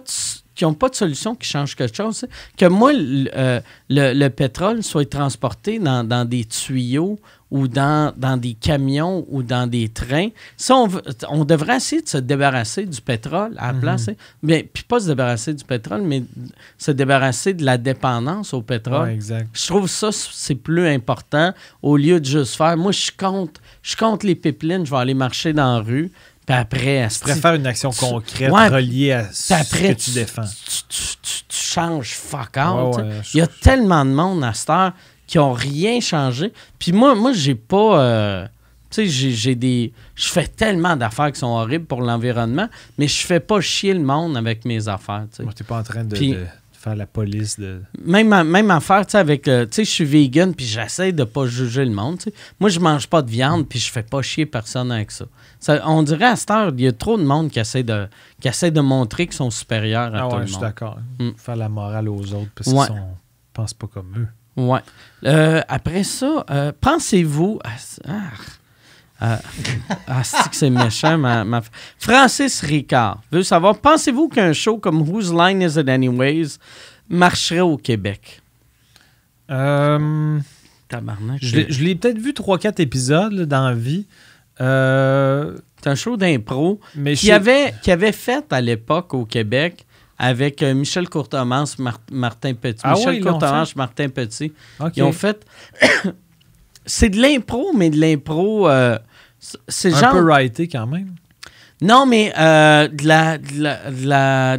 qui n'ont pas de solution qui change quelque chose. Que moi, euh, le, pétrole soit transporté dans, des tuyaux ou dans, des camions ou dans des trains. Ça, on, devrait essayer de se débarrasser du pétrole à la place. Mhm. Mais, puis pas se débarrasser du pétrole, mais se débarrasser de la dépendance au pétrole. Je trouve ça, c'est plus important au lieu de juste faire. Moi, je compte, je compte les pipelines, je vais aller marcher dans la rue après, tu préfères une action concrète reliée à ce que tu, défends. Tu, changes fuck out. Il y a tellement de monde à cette heure qui n'ont rien changé. Puis moi, moi j'ai pas. Euh, tu sais, j'ai des. Je fais tellement d'affaires qui sont horribles pour l'environnement, mais je fais pas chier le monde avec mes affaires. Tu n'es pas en train de la police de. Même, même affaire, tu sais, avec. Euh, tu sais, je suis vegan, puis j'essaie de pas juger le monde. Moi, je mange pas de viande, puis je fais pas chier personne avec ça. on dirait à cette heure, il y a trop de monde qui essaie de, qui essaie de montrer qu'ils sont supérieurs à ah tout le monde. Je suis d'accord. Mm. Faire la morale aux autres, parce qu'ils ne pensent pas comme eux. Ouais. Euh, après ça, euh, pensez-vous. À... Ah, ah, ah c'est méchant, ma, Francis Ricard veut savoir pensez-vous qu'un show comme Whose Line Is It Anyways marcherait au Québec euh, Je, l'ai peut-être vu 3-4 épisodes dans la vie. Euh, c'est un show d'impro qui, avait, qui avait fait à l'époque au Québec avec euh, Michel Courtemanche, Martin Petit. Ah Michel Courtemanche, Martin Petit. Ils ont fait c'est de l'impro, mais de l'impro. Euh, c'est genre. Un peu writé quand même. Non, mais euh, de l'impro la,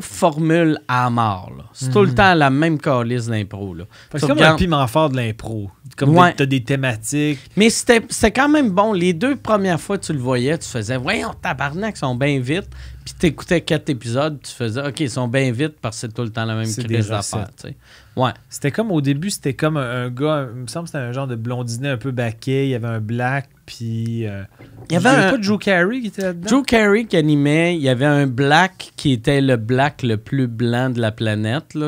de formule à mort. C'est tout le mhm. temps la même calice d'impro. C'est comme un piment fort de l'impro. Comme ouais. t'as des thématiques. Mais c'était quand même bon. Les deux premières fois que tu le voyais, tu faisais Voyons, tabarnak, ils sont bien vite. Puis t'écoutais quatre épisodes, tu faisais OK, ils sont bien vite parce que c'est tout le temps la même crise d'affaires. Ouais. C'était comme au début, c'était comme un, gars, il me semble que c'était un genre de blondinet un peu baquet. Il y avait un black, puis. Euh, il y avait, un... pas Drew Carey qui était là-dedans. Drew Carey qui animait. Il y avait un black qui était le black le plus blanc de la planète,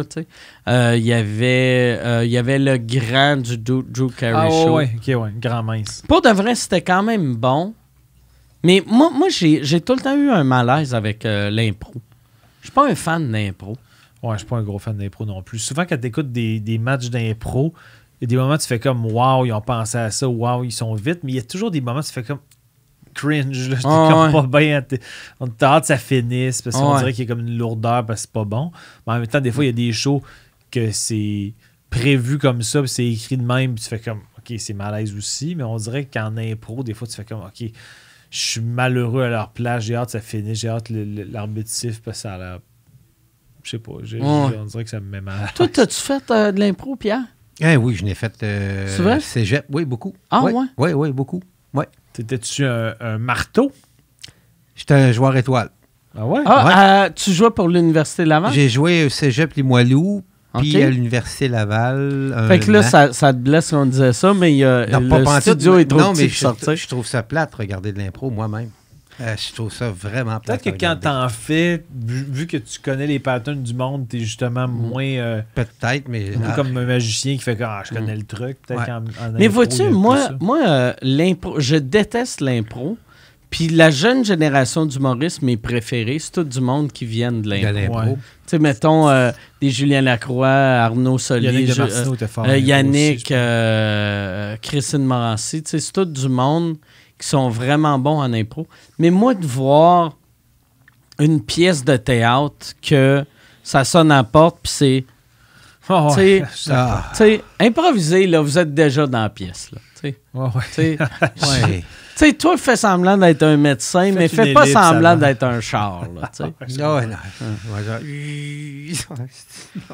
euh, il, y avait, euh, il y avait le grand du Drew, Carey ah, Show. Ouais, ouais. ok, ouais, grand mince. Pour de vrai, c'était quand même bon. Mais moi, moi j'ai tout le temps eu un malaise avec l'impro. Je suis pas un fan d'impro. Ouais, je suis pas un gros fan d'impro non plus. Souvent, quand tu des, matchs d'impro, il y a des moments où tu fais comme Waouh, ils ont pensé à ça, waouh, ils sont vite, mais il y a toujours des moments où tu fais comme cringe. Là, ah, comme pas bien. On t'a hâte que ça finisse parce qu'on ah, dirait qu'il y a comme une lourdeur parce que c'est pas bon. Mais en même temps, des fois, il y a des shows que c'est prévu comme ça, puis c'est écrit de même, puis tu fais comme OK, c'est malaise aussi. Mais on dirait qu'en impro, des fois, tu fais comme OK, je suis malheureux à leur place, j'ai hâte que ça finisse, j'ai hâte l'arbitif, parce que ça a l'air je sais pas. On dirait que ça me met mal. Toi, as-tu fait euh, de l'impro, Pierre? Eh oui, je n'ai fait. Euh, Cégep, oui, beaucoup. Ah, ouais? Oui, oui, beaucoup. Ouais. T'étais-tu un, un, marteau? J'étais un joueur étoile. Ah ouais? Ah, euh, tu jouais pour l'Université Laval? J'ai joué au Cégep Limoilou, puis à l'Université Laval. Euh, fait que là, ça, te blesse quand on disait ça, mais a non, le pas studio est trop non, petit je, sortir. je trouve ça plate, regarder de l'impro moi-même. Euh, je trouve ça vraiment Peut-être que quand t'en fais, vu que tu connais les patterns du monde, t'es justement mm. moins. Euh, peut-être, mais. Ah. comme un magicien qui fait que ah, je connais mm. le truc. Peut-être Mais vois-tu, moi, moi euh, l'impro, je déteste l'impro. Puis la jeune génération d'humoristes, mes préférés, c'est tout du monde qui vient de l'impro. Tu sais, mettons des Julien Lacroix, Arnaud Solis, Yannick, Christine Morancy. Tu sais, c'est tout du monde qui sont vraiment bons en impro. Mais moi, de voir une pièce de théâtre que ça sonne à la porte, puis c'est. Oh, là, vous êtes déjà dans la pièce. Là, t'sais, sais, toi, fais semblant d'être un médecin, mais fais pas semblant d'être un char. Là, ah,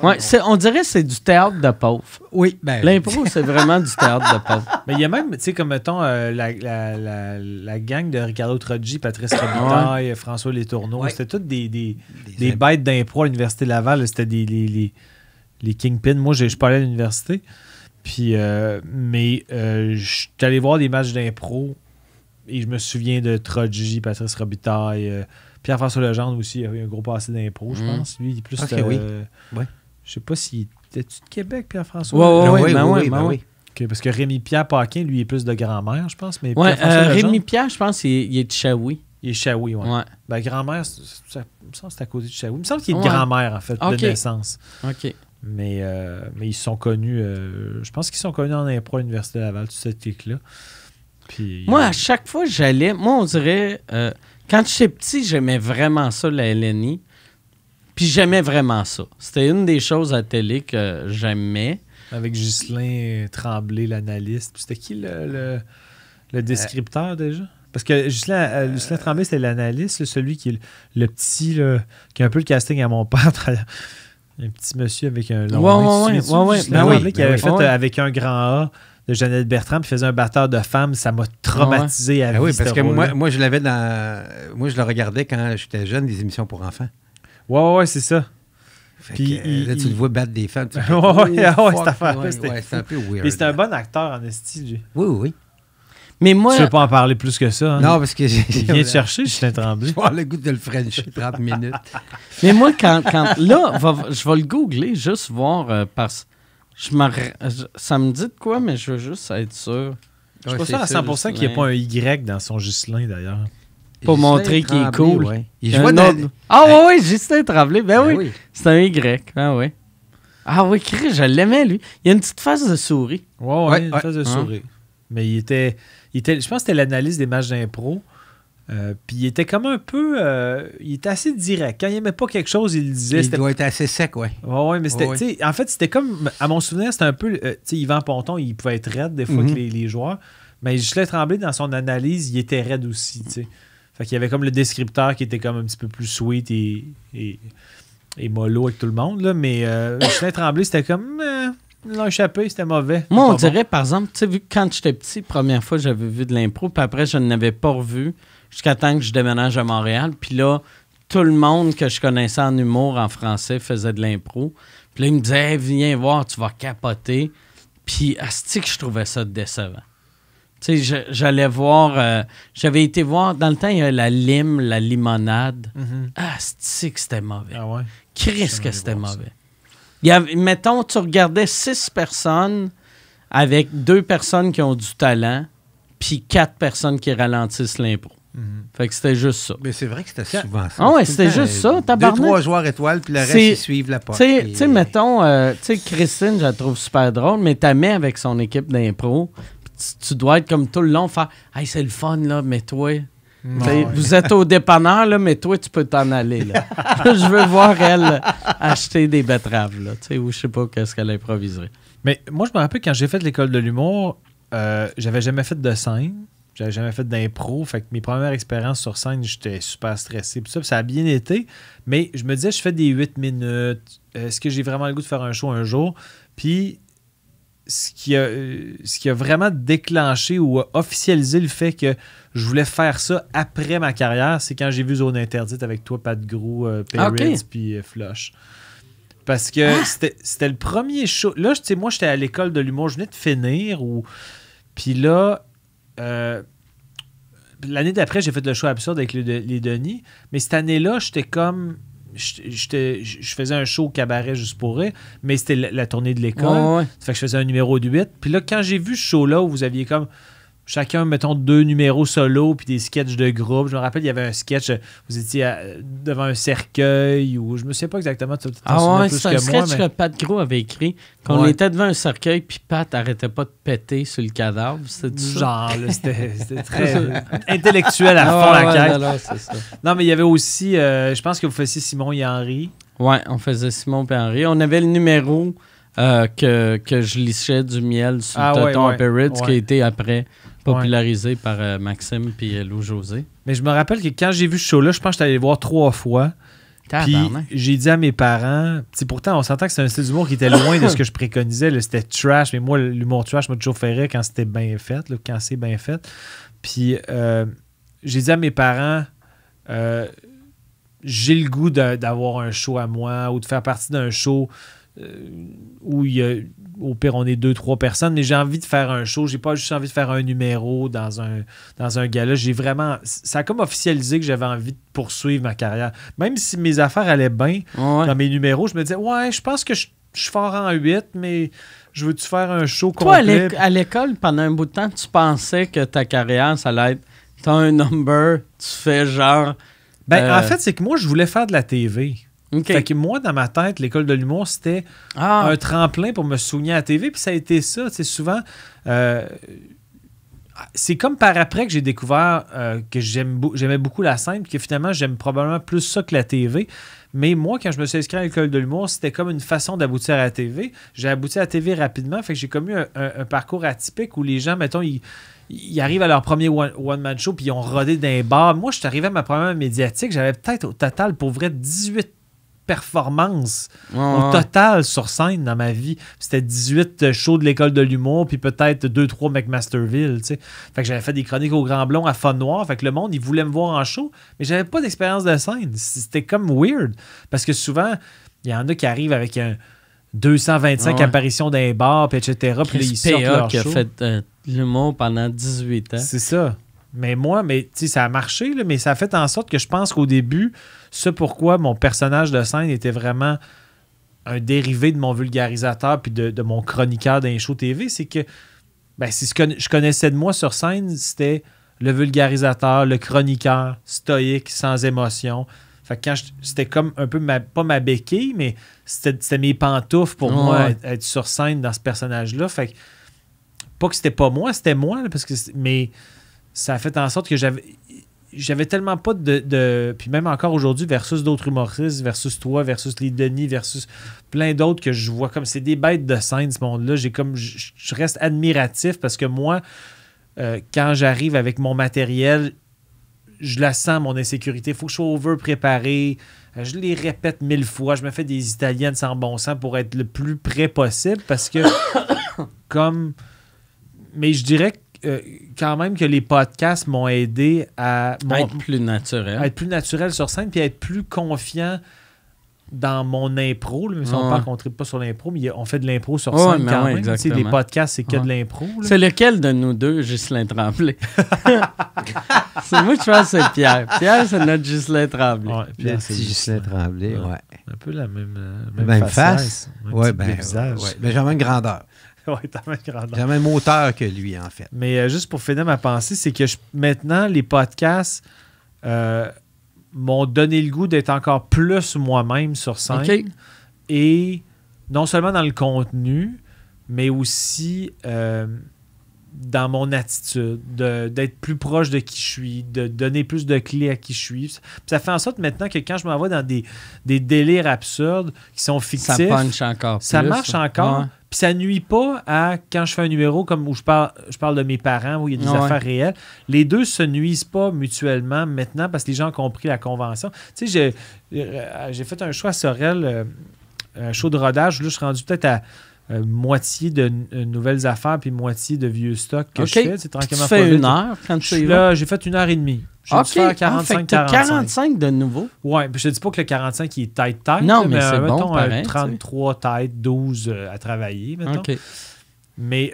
Ouais, ah, on dirait que c'est du théâtre de pauvre. Oui, ben L'impro, c'est vraiment du théâtre de pauvre. Mais il y a même, tu sais, comme mettons, euh, la, gang de Ricardo Troggi, Patrice Robitaille, François Letourneau, c'était toutes des, des, bêtes d'impro à l'Université de Laval. C'était des, les, les, kingpins. Moi, je suis pas allé à l'université. Puis, euh, mais euh, allé voir des matchs d'impro et je me souviens de Trojji Patrice Robitaille, euh, Pierre-François Legendre aussi, il a eu un gros passé d'impro, je mhm. pense. Lui, il est plus. Ah, oui. Euh, ouais. Je sais pas s'il était de Québec, Pierre-François. oui, oui, oui. parce que Rémi Pierre Paquin, lui, est plus de grand-mère, je pense. Mais euh, Rémi Pierre, je pense, il, est de Chaoui. Il est Chaoui, oui. Ouais. Ben, grand-mère, ça, me c'est à cause de Chaoui. Il me semble qu'il est de grand-mère, en fait, de naissance. OK. Mais, euh, mais ils sont connus, je pense qu'ils sont connus en impro à l'Université Laval, tout cette truc là euh, moi, à chaque fois, j'allais. Moi, on dirait. Euh, quand j'étais petit, j'aimais vraiment ça, la LNI. Puis j'aimais vraiment ça. C'était une des choses à télé que j'aimais. Avec Juscelin euh, Tremblay, l'analyste. C'était qui le, le, descripteur déjà? Parce que Justin, Tremblay, c'était l'analyste, celui qui est le, petit, qui a un peu le casting à mon père. Un petit monsieur avec un long ouais, ouais, ben qui ben avait fait avec un grand A de Jeannette Bertrand, puis faisait un batteur de femmes, ça m'a traumatisé à ah oui, parce que moi, moi, je l'avais dans. Moi, je le regardais quand j'étais jeune, des émissions pour enfants. Ouais, ouais, ouais c'est ça. puis là, tu le vois battre des femmes. Tu ouais, oh, ouais, c'est ouais, un peu weird. Mais c'est un bon acteur en esti, lui. Oui, oui. Mais moi. Tu veux pas en parler plus que ça. Hein? Non, parce que j'ai. Viens te chercher, je t'ai tremblé. Je le goût de le French 30 minutes. Mais moi, quand. quand là, je vais le googler, juste voir. Euh, parce je me... Ça me dit de quoi, mais je veux juste être sûr. Je suis pas sûr à 100% qu'il n'y ait pas un Y dans son Gislin, d'ailleurs. Pour montrer qu'il est cool. Il joue Ah ouais, ben ben oui, Justin Travelé. ben, oui. C'est un Y, ben oui. Ah oui, ah Chris, je l'aimais, lui. Il a une petite face de souris. Ouais, une face de souris. Hein? Mais il était, il était... Je pense que c'était l'analyse des matchs d'impro. Euh, puis il était comme un peu. Euh, il était assez direct. Quand il aimait pas quelque chose, il disait. Il doit être assez sec, ouais. Ouais, mais c'était. En fait, c'était comme. À mon souvenir, c'était un peu. Euh, tu sais, Yvan Ponton, il pouvait être raide des fois que mhm. les, les, joueurs. Mais l'ai tremblé dans son analyse, il était raide aussi, tu sais. Fait qu'il y avait comme le descripteur qui était comme un petit peu plus sweet et. et, mollo avec tout le monde, là. Mais l'ai Tremblay, c'était comme. L'un échappé, c'était mauvais. Moi, on dirait, par exemple, tu sais, vu que quand j'étais petit, première fois, j'avais vu de l'impro, puis après, je n'avais pas revu jusqu'à temps que je déménage à Montréal. Puis là, tout le monde que je connaissais en humour en français faisait de l'impro. Puis là, il me disait Viens voir, tu vas capoter. Puis, asti je trouvais ça décevant. Tu sais, j'allais voir. Euh, j'avais été voir. Dans le temps, il y a la lime, la limonade. Mm que c'était mauvais. Ah ouais. Chris que c'était mauvais. Il y avait, mettons, tu regardais six personnes avec deux personnes qui ont du talent, puis quatre personnes qui ralentissent l'impro. Mhm. Fait que c'était juste ça. Mais c'est vrai que c'était souvent ça. Ah ouais, c'était juste ça, euh, trois joueurs étoiles, puis le reste, ils suivent la porte. Tu sais, euh, mettons, euh, Christine, je la trouve super drôle, mais ta mère avec son équipe d'impro, tu, dois être comme tout le long, faire « Hey, c'est le fun, là, mais toi... Vous êtes au dépanneur, là, mais toi, tu peux t'en aller. Là. je veux voir elle acheter des betteraves, là, sais, ou je sais pas qu'est-ce qu'elle improviserait. Mais moi, je me rappelle quand j'ai fait l'école de l'humour, j'avais jamais fait de scène. J'avais jamais fait d'impro. Fait que mes premières expériences sur scène, j'étais super stressé. Puis ça, ça a bien été. Mais je me disais, je fais des 8 minutes. Euh, est-ce que j'ai vraiment le goût de faire un show un jour? Puis ce qui a, euh, ce qui a vraiment déclenché ou a officialisé le fait que je voulais faire ça après ma carrière, c'est quand j'ai vu Zone Interdite avec toi, Pat de gros Perez, puis euh, Flush. Parce que ah! c'était le premier show. Là, tu sais, moi, j'étais à l'école de l'humour. Je venais de finir. Ou... Puis là, euh, l'année d'après, j'ai fait le choix absurde avec les, Denis. Mais cette année-là, j'étais comme. je faisais un show cabaret juste pour mais c'était la, tournée de l'école. Ça fait que je faisais un numéro du 8. Puis là, quand j'ai vu ce show-là où vous aviez comme chacun, mettons, deux numéros solo puis des sketchs de groupe. Je me rappelle, il y avait un sketch, euh, vous étiez euh, devant un cercueil ou je me souviens pas exactement. ah ouais, c'est un sketch que Pat Gros avait écrit. Qu'on était devant un cercueil puis Pat arrêtait pas de péter sur le cadavre. C'était Genre, c'était très intellectuel à fond la non, mais il y avait aussi, euh, je pense que vous faisiez Simon et Henri. Ouais, on faisait Simon et Henri. On avait le numéro. que, je lissais du miel sur ah Toton qui était été après popularisé par euh, Maxime puis euh, Lou José. Mais je me rappelle que quand j'ai vu ce show-là, je pense que j'étais allé le voir trois fois. Puis j'ai dit à mes parents, pourtant on s'entend que c'est un style d'humour qui était loin de ce que je préconisais, c'était trash, mais moi l'humour trash m'a toujours fait quand c'était bien fait, quand c'est bien fait. Puis euh, j'ai dit à mes parents, j'ai le goût d'avoir un show à moi ou de faire partie d'un show euh, où il y a, au pire, on est deux, trois personnes, mais j'ai envie de faire un show. J'ai pas juste envie de faire un numéro dans un, dans un gala. J'ai vraiment. Ça a comme officialisé que j'avais envie de poursuivre ma carrière. Même si mes affaires allaient bien dans mes numéros, je me disais, ouais, je pense que je, je suis fort en 8, mais je veux-tu faire un show Toi, complet? Toi, à l'école, pendant un bout de temps, tu pensais que ta carrière, ça allait être. T'as un number, tu fais genre. Ben, en euh, fait, c'est que moi, je voulais faire de la TV. Fait que moi, dans ma tête, l'école de l'humour, c'était ah. un tremplin pour me souvenir à la TV. Puis ça a été ça. C'est souvent. Euh, c'est comme par après que j'ai découvert euh, que j'aimais beaucoup la scène, puis que finalement, j'aime probablement plus ça que la TV. Mais moi, quand je me suis inscrit à l'école de l'humour, c'était comme une façon d'aboutir à la TV. J'ai abouti à la TV rapidement, fait que j'ai commis un, un, parcours atypique où les gens, mettons, ils, arrivent à leur premier one-man show, puis ils ont rodé d'un bar. Moi, je suis arrivé à ma première médiatique, j'avais peut-être au total, pour vrai, 18 performance au total sur scène dans ma vie. C'était 18 euh, shows de l'école de l'humour, puis peut-être 2-3 McMasterville. sais Fait que j'avais fait des chroniques au Grand Blond à Fun Noir. Fait que le monde, il voulait me voir en show, mais j'avais pas d'expérience de scène. C'était comme weird. Parce que souvent, il y en a qui arrivent avec un 225 ah apparitions dans les bars, puis etc. Puis ils sortent qui a fait euh, l'humour pendant 18 ans. C'est ça. Mais moi, mais ça a marché, mais ça a fait en sorte que je pense qu'au début, ce pourquoi mon personnage de scène était vraiment un dérivé de mon vulgarisateur puis de, mon chroniqueur d'un show TV, c'est que ben, c'est ce que je connaissais de moi sur scène, c'était le vulgarisateur, le chroniqueur, stoïque, sans émotion. Fait que quand c'était comme un peu pas ma béquille, mais c'était mes pantoufles pour moi être, sur scène dans ce personnage-là. Fait que, pas que c'était pas moi, c'était moi, parce que mais ça a fait en sorte que j'avais j'avais tellement pas de, de, Puis même encore aujourd'hui, versus d'autres humoristes, versus toi, versus les Denis, versus plein d'autres que je vois comme c'est des bêtes de scène, ce monde-là. J'ai comme. Je, reste admiratif parce que moi, euh, quand j'arrive avec mon matériel, je la sens, mon insécurité. Faut que je sois over préparé. Euh, je les répète mille fois. Je me fais des italiennes sans bon sens pour être le plus près possible parce que, comme. Mais je dirais que euh, quand même que les podcasts m'ont aidé à, être plus naturel. être plus naturel sur scène, puis à être plus confiant dans mon impro. si on parle contribue pas sur l'impro, mais on fait de l'impro sur scène quand même. les podcasts, c'est que de l'impro. C'est lequel de nous deux, Ghislain Tremblay? c'est moi, je pense c'est Pierre. Pierre, c'est notre Ghislain Tremblay. Pierre, c'est Ghislain Tremblay, ouais. Un peu la même, euh, même, face. Ouais, ben, mais j'ai la grandeur. ouais, même même hauteur que lui, en fait. Mais euh, juste pour finir ma pensée, c'est que maintenant, les podcasts euh, m'ont donné le goût d'être encore plus moi-même sur scène. Et non seulement dans le contenu, mais aussi. Euh, dans mon attitude, d'être plus proche de qui je suis, de donner plus de clés à qui je suis. ça fait en sorte maintenant que quand je m'envoie dans des, délires absurdes qui sont fixés, ça punch encore. ça marche encore. Puis ça nuit pas à quand je fais un numéro comme où je parle, je parle de mes parents, où il y a des affaires réelles. Les deux se nuisent pas mutuellement maintenant parce que les gens ont compris la convention. Tu sais, j'ai euh, fait un choix à Sorel, euh, un show de rodage, là, je suis rendu peut-être à euh, moitié de euh, nouvelles affaires puis moitié de vieux stocks que je fais. C'est tranquillement tu fais une heure quand tu y là J'ai fait une heure et demie. J'ai 45, 45. de nouveau? Oui, je te dis pas que le 45 est tight-tight. Non, mais, c'est euh, bon, 33 tight, 12 à travailler, Mais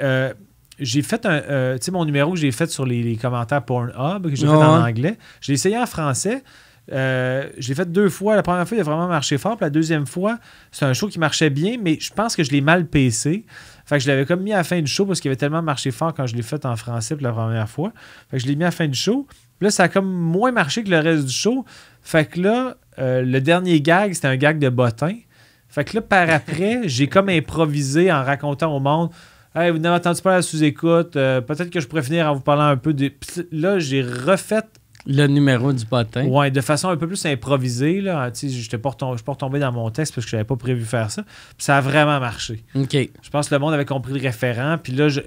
j'ai fait un. tu sais, mon numéro que j'ai fait sur les, commentaires Pornhub, que j'ai fait en anglais, j'ai essayé en français j'ai euh, je l'ai fait deux fois. La première fois, il a vraiment marché fort. Puis la deuxième fois, c'est un show qui marchait bien, mais je pense que je l'ai mal PC. Fait que je l'avais comme mis à la fin du show parce qu'il avait tellement marché fort quand je l'ai fait en français pour la première fois. Fait que je l'ai mis à la fin du show. Puis là, ça a comme moins marché que le reste du show. Fait que là, euh, le dernier gag, c'était un gag de bottin. Fait que là, par après, j'ai comme improvisé en racontant au monde Hey, vous n'avez entendu pas la sous-écoute, euh, peut-être que je pourrais finir en vous parlant un peu des... » là, j'ai refait le numéro du potin. Oui, de façon un peu plus improvisée. Là. Je ne suis pas retombé dans mon texte parce que je n'avais pas prévu faire ça. Puis ça a vraiment marché. OK. Je pense que le monde avait compris le référent. Puis là, je,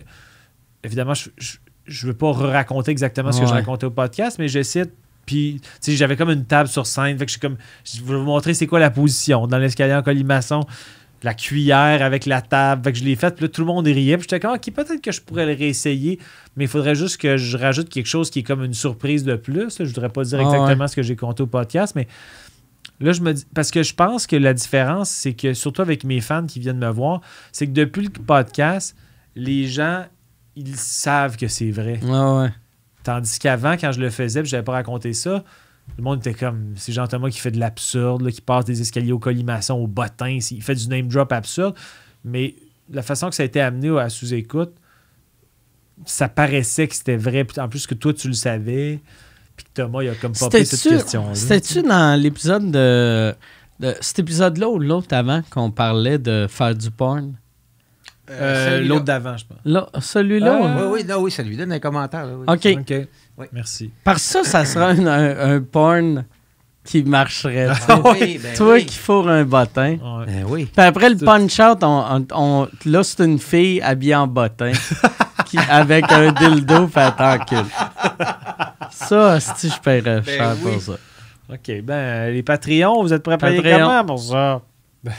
évidemment, je ne veux pas raconter exactement ce que j'ai racontais au podcast, mais j'essaie puis, j'avais comme une table sur scène. que je comme, je vais vous montrer c'est quoi la position. Dans l'escalier en colimaçon, la cuillère avec la table. que je l'ai faite, puis là, tout le monde riait. Puis j'étais comme, OK, peut-être que je pourrais le réessayer, mais il faudrait juste que je rajoute quelque chose qui est comme une surprise de plus. je voudrais pas dire ah exactement ce que j'ai compté au podcast, mais là, je me dis, parce que je pense que la différence, c'est que, surtout avec mes fans qui viennent me voir, c'est que depuis le podcast, les gens, ils savent que c'est vrai. Tandis qu'avant, quand je le faisais, je n'avais pas raconté ça, le monde était comme, c'est Jean-Thomas qui fait de l'absurde, qui passe des escaliers au colimaçon, au bottin, il fait du name drop absurde. Mais la façon que ça a été amené à sous-écoute, ça paraissait que c'était vrai. En plus que toi, tu le savais. Puis que Thomas, il a comme pas toutes cette question C'était-tu dans l'épisode de, Cet épisode-là ou l'autre avant qu'on parlait de faire du porn? Euh, euh, l'autre d'avant, je pense. Celui-là? Ah, hein? oui, oui, non, oui, ça lui donne un commentaire. OK. Merci. Par ça, ça sera un, un, porn qui marcherait. Ah ben toi qui fourre un bottin. Ben oui. Puis après le punch-out, on, là, c'est une fille habillée en bottin avec un dildo, fait tranquille. Ça, si je paierais ben cher pour ça. OK. Ben, les Patreons, vous êtes prêts payer comment pour ça?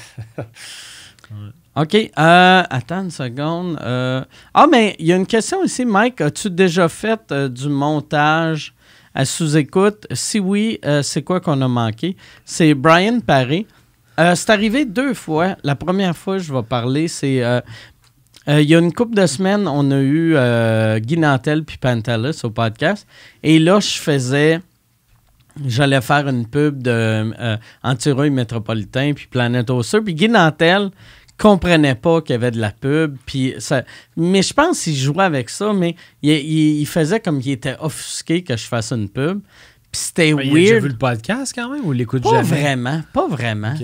OK. Euh, attends une seconde. Euh, ah, mais il y a une question ici, Mike. As-tu déjà fait euh, du montage à sous-écoute? Si oui, euh, c'est quoi qu'on a manqué? C'est Brian Paré. c'est arrivé deux fois. La première fois, je vais parler, c'est il y a une couple de semaines, on a eu euh, Guy Nantel puis Pantalus au podcast. Et là, je faisais. J'allais faire une pub de euh, métropolitain puis Planète Osseux. Puis Guy Nantel, comprenait pas qu'il y avait de la pub. Puis ça... Mais je pense qu'il jouait avec ça, mais il, faisait comme qu'il était offusqué que je fasse une pub. Puis c'était weird. Il a vu le podcast quand même ou l'écoute jamais? Pas vraiment, pas vraiment.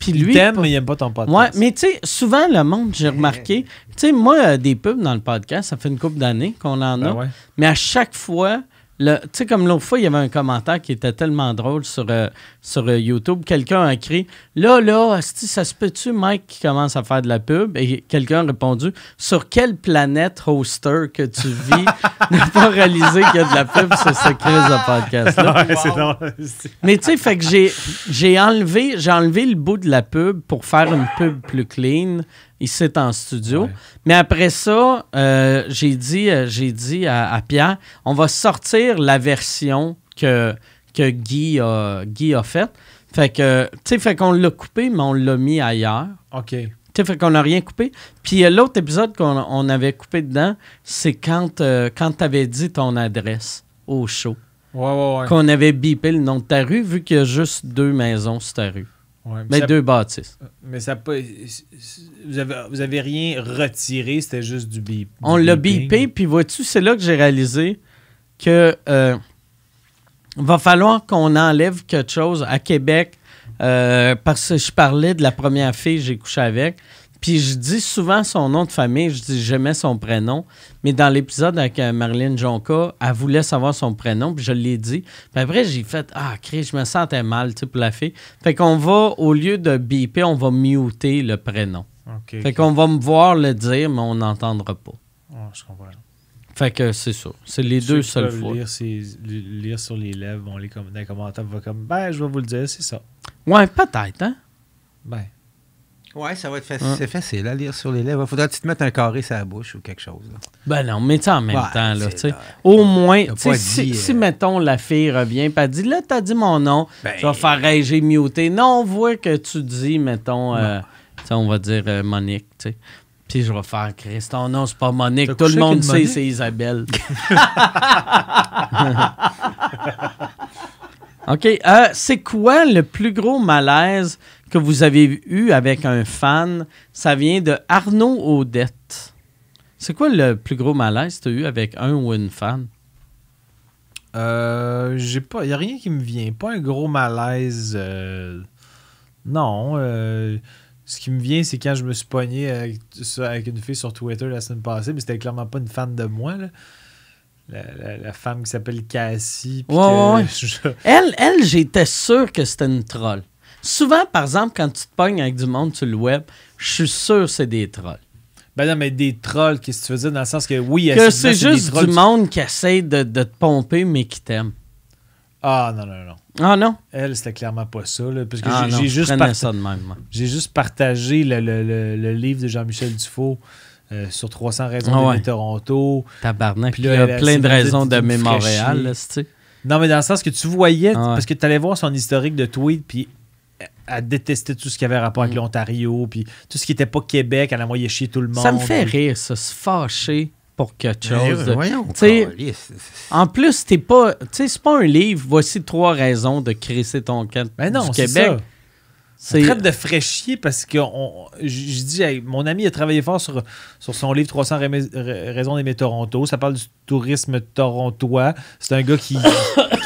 Puis lui, il t'aime, mais il aime pas ton podcast. Ouais, mais tu sais, souvent le monde, j'ai remarqué, tu sais, moi, euh, des pubs dans le podcast, ça fait une couple d'années qu'on en a, ben mais à chaque fois, tu sais, comme l'autre fois, il y avait un commentaire qui était tellement drôle sur, euh, sur euh, YouTube. Quelqu'un a écrit Là, là, ça se peut-tu, Mike, qui commence à faire de la pub Et quelqu'un a répondu Sur quelle planète hoster que tu vis n'a pas réalisé qu'il y a de la pub sur ce crise de podcast-là Mais tu sais, fait que j'ai enlevé, enlevé le bout de la pub pour faire une pub plus clean ici en studio. Mais après ça, euh, j'ai dit, euh, j'ai dit à, Pierre, on va sortir la version que, que Guy a, Guy a faite. Fait que, tu sais, fait qu'on l'a coupé, mais on l'a mis ailleurs. OK. Tu fait qu'on n'a rien coupé. Puis euh, l'autre épisode qu'on avait coupé dedans, c'est quand, quand tu avais dit ton adresse au show. Ouais, ouais, ouais. Qu'on avait bipé le nom de ta rue, vu qu'il y a juste deux maisons sur ta rue mais, deux bâtisses. Euh, mais ça pas. Vous avez, rien retiré, c'était juste du bip. On l'a bipé, puis vois-tu, c'est là que j'ai réalisé que euh, va falloir qu'on enlève quelque chose à Québec. Euh, parce que je parlais de la première fille que j'ai couché avec. Puis je dis souvent son nom de famille, je dis jamais son prénom. Mais dans l'épisode avec euh, Marilyn Jonca, elle voulait savoir son prénom, puis je l'ai dit. Puis après, j'ai fait Ah, Chris, je me sentais mal, tu sais, pour la fille. Fait qu'on va, au lieu de biper, on va muter le prénom. OK. fait qu'on va me voir le dire, mais on n'entendra pas. Oh, je comprends. Fait que c'est ça. C'est les deux seules fois. Lire, lire, sur les lèvres, on les dans les commentaires, on va comme Ben, je vais vous le dire, c'est ça. Ouais, peut-être, hein? Ben. Ouais, ça va être facile. C'est facile à lire sur les lèvres. Faudra que tu te mettes un carré sur la bouche ou quelque chose. Ben non, mais tu en même temps, là, Au moins, si, euh, mettons, la fille revient et dit Là, t'as dit mon nom, ben tu vas faire rage muter. Non, on voit que tu dis, mettons, euh, on va dire euh, Monique, tu sais. Puis je vais faire Chris, ton nom, c'est pas Monique. Tout le monde sait, c'est Isabelle. OK. c'est quoi le plus gros malaise que vous avez eu avec un fan, ça vient de Arnaud Audette. C'est quoi le plus gros malaise que tu as eu avec un ou une fan? Euh, j'ai pas, y a rien qui me vient. Pas un gros malaise. Euh, non. Euh, ce qui me vient, c'est quand je me suis pogné avec, une fille sur Twitter la semaine passée, mais c'était clairement pas une fan de moi. La, femme qui s'appelle Cassie. Elle, elle j'étais sûr que c'était une troll. Souvent, par exemple, quand tu te pognes avec du monde sur le web, je suis sûr que c'est des trolls. Ben non, mais des trolls, qu'est-ce que tu veux dire? Dans le sens que oui, que c'est juste du monde qui essaie de, te pomper, mais qui t'aime. Ah non, non, non. Ah non? Elle, c'était clairement pas ça. parce que ah, j'ai juste, J'ai juste partagé le, livre de Jean-Michel Dufault. Euh, sur 300 raisons ah de Toronto. Tabarnak, il y a plein de raisons de, mémorial. Montréal, Non, mais dans le sens que tu voyais, ah parce que tu allais voir son historique de tweet, puis à détester tout ce qui avait rapport avec mm. l'Ontario, puis tout ce qui n'était pas Québec, elle envoyait chier tout le monde. Ça me fait rire, ça, se fâcher pour quelque chose. Voyons, en plus, t'es pas, c'est pas un livre. Voici trois raisons de crisser ton camp ben Québec. C'est traite de fraîchier parce que je, dis, mon ami a travaillé fort sur, sur son livre 300 raisons d'aimer Toronto. Ça parle du tourisme torontois. C'est un gars qui,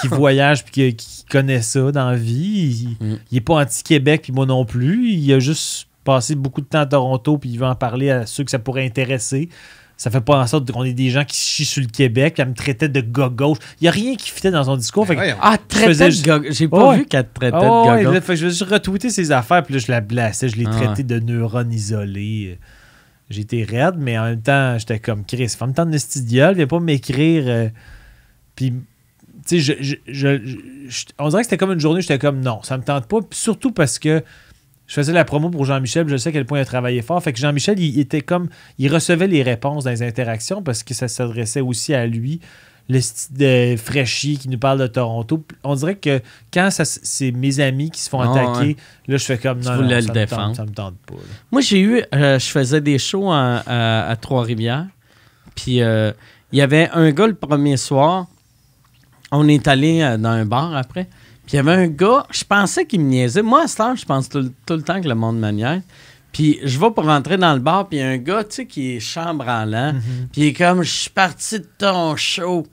qui voyage puis qui, connaît ça dans la vie. Il, n'est mm. pas anti-Québec puis moi non plus. Il a juste passé beaucoup de temps à Toronto puis il veut en parler à ceux que ça pourrait intéresser ça fait pas en sorte qu'on ait des gens qui se chient sur le Québec, elle me traitait de gars gauche. Il n'y a rien qui fitait dans son discours. Ben fait que ah, de J'ai pas vu qu'elle traitait de je vais juste retweeter ses affaires, puis là, je la blastais. Je l'ai ah, traité de neurone isolé. J'étais raide, mais en même temps, j'étais comme Chris. Femme temps de studiole, viens pas m'écrire. Euh, puis, tu sais, je, on dirait que c'était comme une journée, j'étais comme non, ça me tente pas. Surtout parce que je faisais la promo pour Jean-Michel, je sais à quel point il a travaillé fort. Fait que Jean-Michel, il était comme. Il recevait les réponses dans les interactions parce que ça s'adressait aussi à lui. Le style fraîchis qui nous parle de Toronto. On dirait que quand c'est mes amis qui se font ah, attaquer, là, je fais comme non, ça, me tente, pas. Moi, j'ai eu. Euh, je faisais des shows à, Trois-Rivières. Puis euh, il y avait un gars le premier soir. On est allé euh, dans un bar après. Puis il y avait un gars, je pensais qu'il me niaisait. Moi, à cette heure, je pense tout, le temps que le monde me niaise. Puis je vais pour rentrer dans le bar, puis il y a un gars, tu sais, qui est chambre en mm-hmm. Puis il est comme, je suis parti de ton show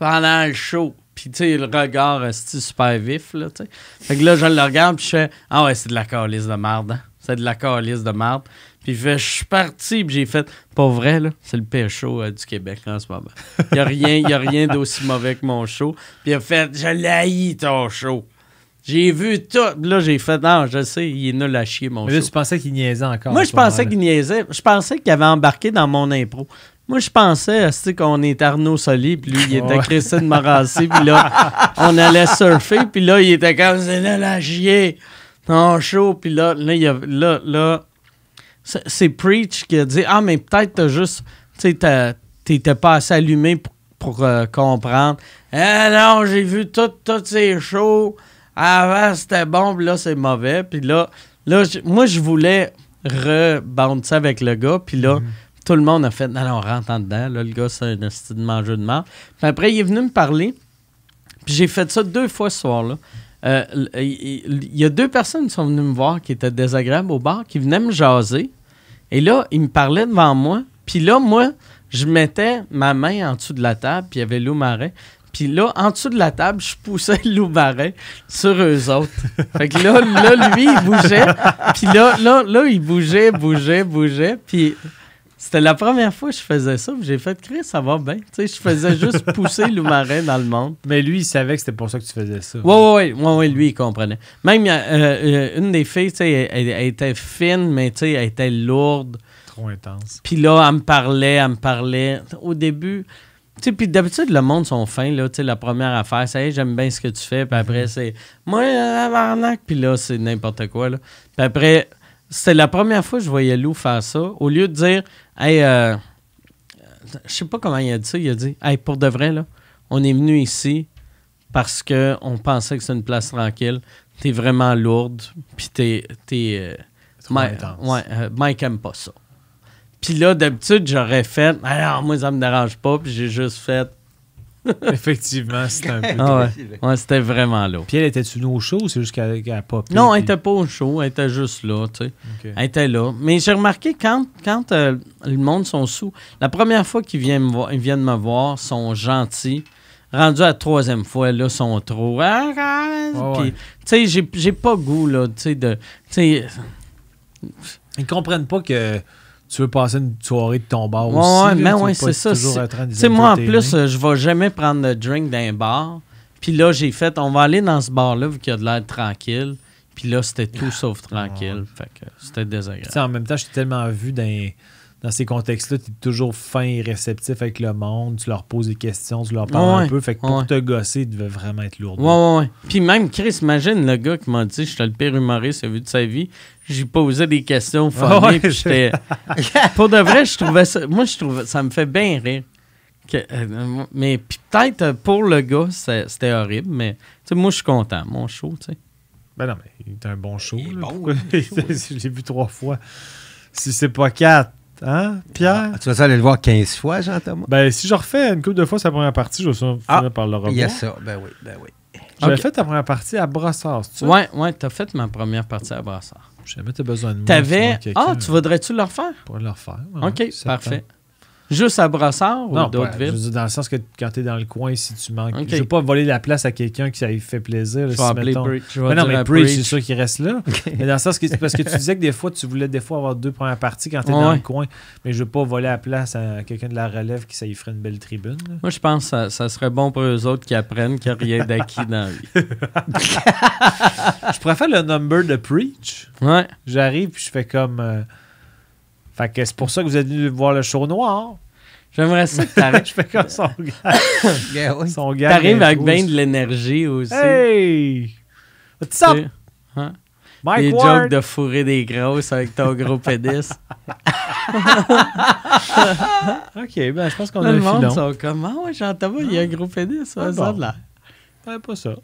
pendant le show. Puis, tu sais, le regard, super vif, là, tu sais. Fait que là, je le regarde, puis je fais, ah ouais, c'est de la calice de merde, hein? C'est de la calice de merde. Puis je suis parti, puis j'ai fait, pas vrai, là, c'est le pécho euh, du Québec en ce moment. Il n'y a rien, d'aussi mauvais que mon show. Puis il a fait, je l'ai ton show. J'ai vu tout. Là, j'ai fait, non, je sais, il est nul à chier, mon Mais là, tu pensais qu'il niaisait encore. Moi, je pensais qu'il niaisait. Je pensais qu'il avait embarqué dans mon impro. Moi, je pensais qu'on est Arnaud Soli, puis lui, il était Christine Morassi, puis là, on allait surfer, puis là, il était comme, c'est là, la chier, ton show, puis là, là, il a, là, là, c'est Preach qui a dit Ah, mais peut-être t'as juste. Tu sais, t'étais pas assez allumé pour, euh, comprendre. Ah non, j'ai vu toutes tout ces shows. Avant, c'était bon, puis là, c'est mauvais. Puis là, là moi, je voulais rebondir avec le gars. Puis là, mhm. tout le monde a fait Non, on rentre en dedans. Là, le gars, c'est un style de manger de mort. Puis après, il est venu me parler. Puis j'ai fait ça deux fois ce soir-là. Euh, il y, a deux personnes qui sont venues me voir qui étaient désagréables au bar, qui venaient me jaser. Et là, il me parlait devant moi. Puis là, moi, je mettais ma main en dessous de la table, puis il y avait Loup Marais. Puis là, en dessous de la table, je poussais Loup Marais sur eux autres. Fait que là, là lui, il bougeait. Puis là, là, là, il bougeait, bougeait, bougeait. Puis c'était la première fois que je faisais ça, j'ai fait Chris, ça va bien. Tu sais, je faisais juste pousser l'oumarin marin dans le monde. Mais lui, il savait que c'était pour ça que tu faisais ça. Oui, oui, oui, oui, lui, il comprenait. Même euh, euh, une des filles, tu sais, elle, était fine, mais tu sais, elle était lourde. Trop intense. Puis là, elle me parlait, elle me parlait. Au début, tu sais, puis d'habitude, le monde sont fin, là, tu sais, la première affaire, ça j'aime bien ce que tu fais, puis après, mm-hmm. c'est moi, euh, barnaque ». puis là, c'est n'importe quoi, là. Puis après, c'était la première fois que je voyais Lou faire ça. Au lieu de dire, hey, euh, je sais pas comment il a dit ça, il a dit, hey, pour de vrai, là, on est venu ici parce qu'on pensait que c'est une place tranquille. Tu es vraiment lourde, puis t'es. t'es euh, euh, Mike aime pas ça. Puis là, d'habitude, j'aurais fait, alors ah moi, ça me dérange pas, puis j'ai juste fait, Effectivement, c'était un peu. Ah c'était vraiment là. Puis elle était-tu au show ou c'est juste qu'elle n'a pas pas Non, elle n'était était pas au show, elle était juste là, tu sais. Elle était là. Mais j'ai remarqué quand, quand euh, le monde sont sous, la première fois qu'ils viennent, me voir, ils viennent me voir, sont gentils. Rendu à la troisième fois, là, sont trop. tu sais, j'ai pas goût, là, tu sais, de. T'sais... Ils comprennent pas que tu veux passer une soirée de ton bar aussi. Oui, mais c'est ça. moi, en plus, je vais jamais prendre de drink d'un bar. Puis là, j'ai fait, on va aller dans ce bar-là, vu qu'il y a de l'air tranquille. Puis là, c'était tout ah, sauf tranquille. Fait que c'était désagréable. en même temps, j'étais tellement vu dans dans ces contextes-là, tu es toujours fin et réceptif avec le monde, tu leur poses des questions, tu leur parles un peu. Fait que pour te gosser, tu devait vraiment être lourd. Ouais, ouais, ouais. Puis même Chris, imagine le gars qui m'a dit Je suis le pire humoriste vu de sa vie. j'ai posé des questions formées, j'étais. pour de vrai, je trouvais ça. Moi, je trouvais ça me fait bien rire. Euh, mais peut-être euh, pour le gars, c'était horrible, mais moi, je suis content. Mon show, tu sais. Ben non, mais il est un bon show. Bon, l'ai vu trois fois. Si c'est pas quatre, Hein, Pierre? Ah, tu vas aller le voir 15 fois, Jean-Thomas? Ben, si je refais une couple de fois sa première partie, je vais finir ah, par le revoir. Il y ben oui, ben oui. J'avais fait ta première partie à Brassard, tu Oui, oui, t'as fait ma première partie à Brassard. J'avais besoin de moi. T'avais... Ah, tu voudrais-tu le refaire? Pour le refaire. OK, parfait. Juste à Brassard ou d'autres villes? Je dans le sens que quand t'es dans le coin, si tu manques. Je veux pas voler la place à quelqu'un qui ça fait plaisir. Je si appeler non, mais Preach, c'est sûr qu'il reste là. Mais dans le sens parce que tu disais que des fois, tu voulais des fois avoir deux premières parties quand t'es dans le coin. Mais je veux pas voler la place à quelqu'un de la relève qui ça y ferait une belle tribune. Moi, je pense que ça, serait bon pour eux autres qui apprennent qu'il n'y a rien d'acquis dans la vie. je préfère le number de Preach. Ouais. J'arrive puis je fais comme. Euh, fait que c'est pour ça que vous êtes venu voir le show noir. J'aimerais ça que t'arrives. Je fais comme son gars. Son gars. T'arrives avec bien de l'énergie aussi. Hey! What's up? Hein? Mike des jokes de fourrer des grosses avec ton gros pédis. ok, ben je pense qu'on a le filon. Le monde sont comme, ah ouais, j'entends pas, il y a un gros pédis. Ah, ça de là. Ouais, pas ça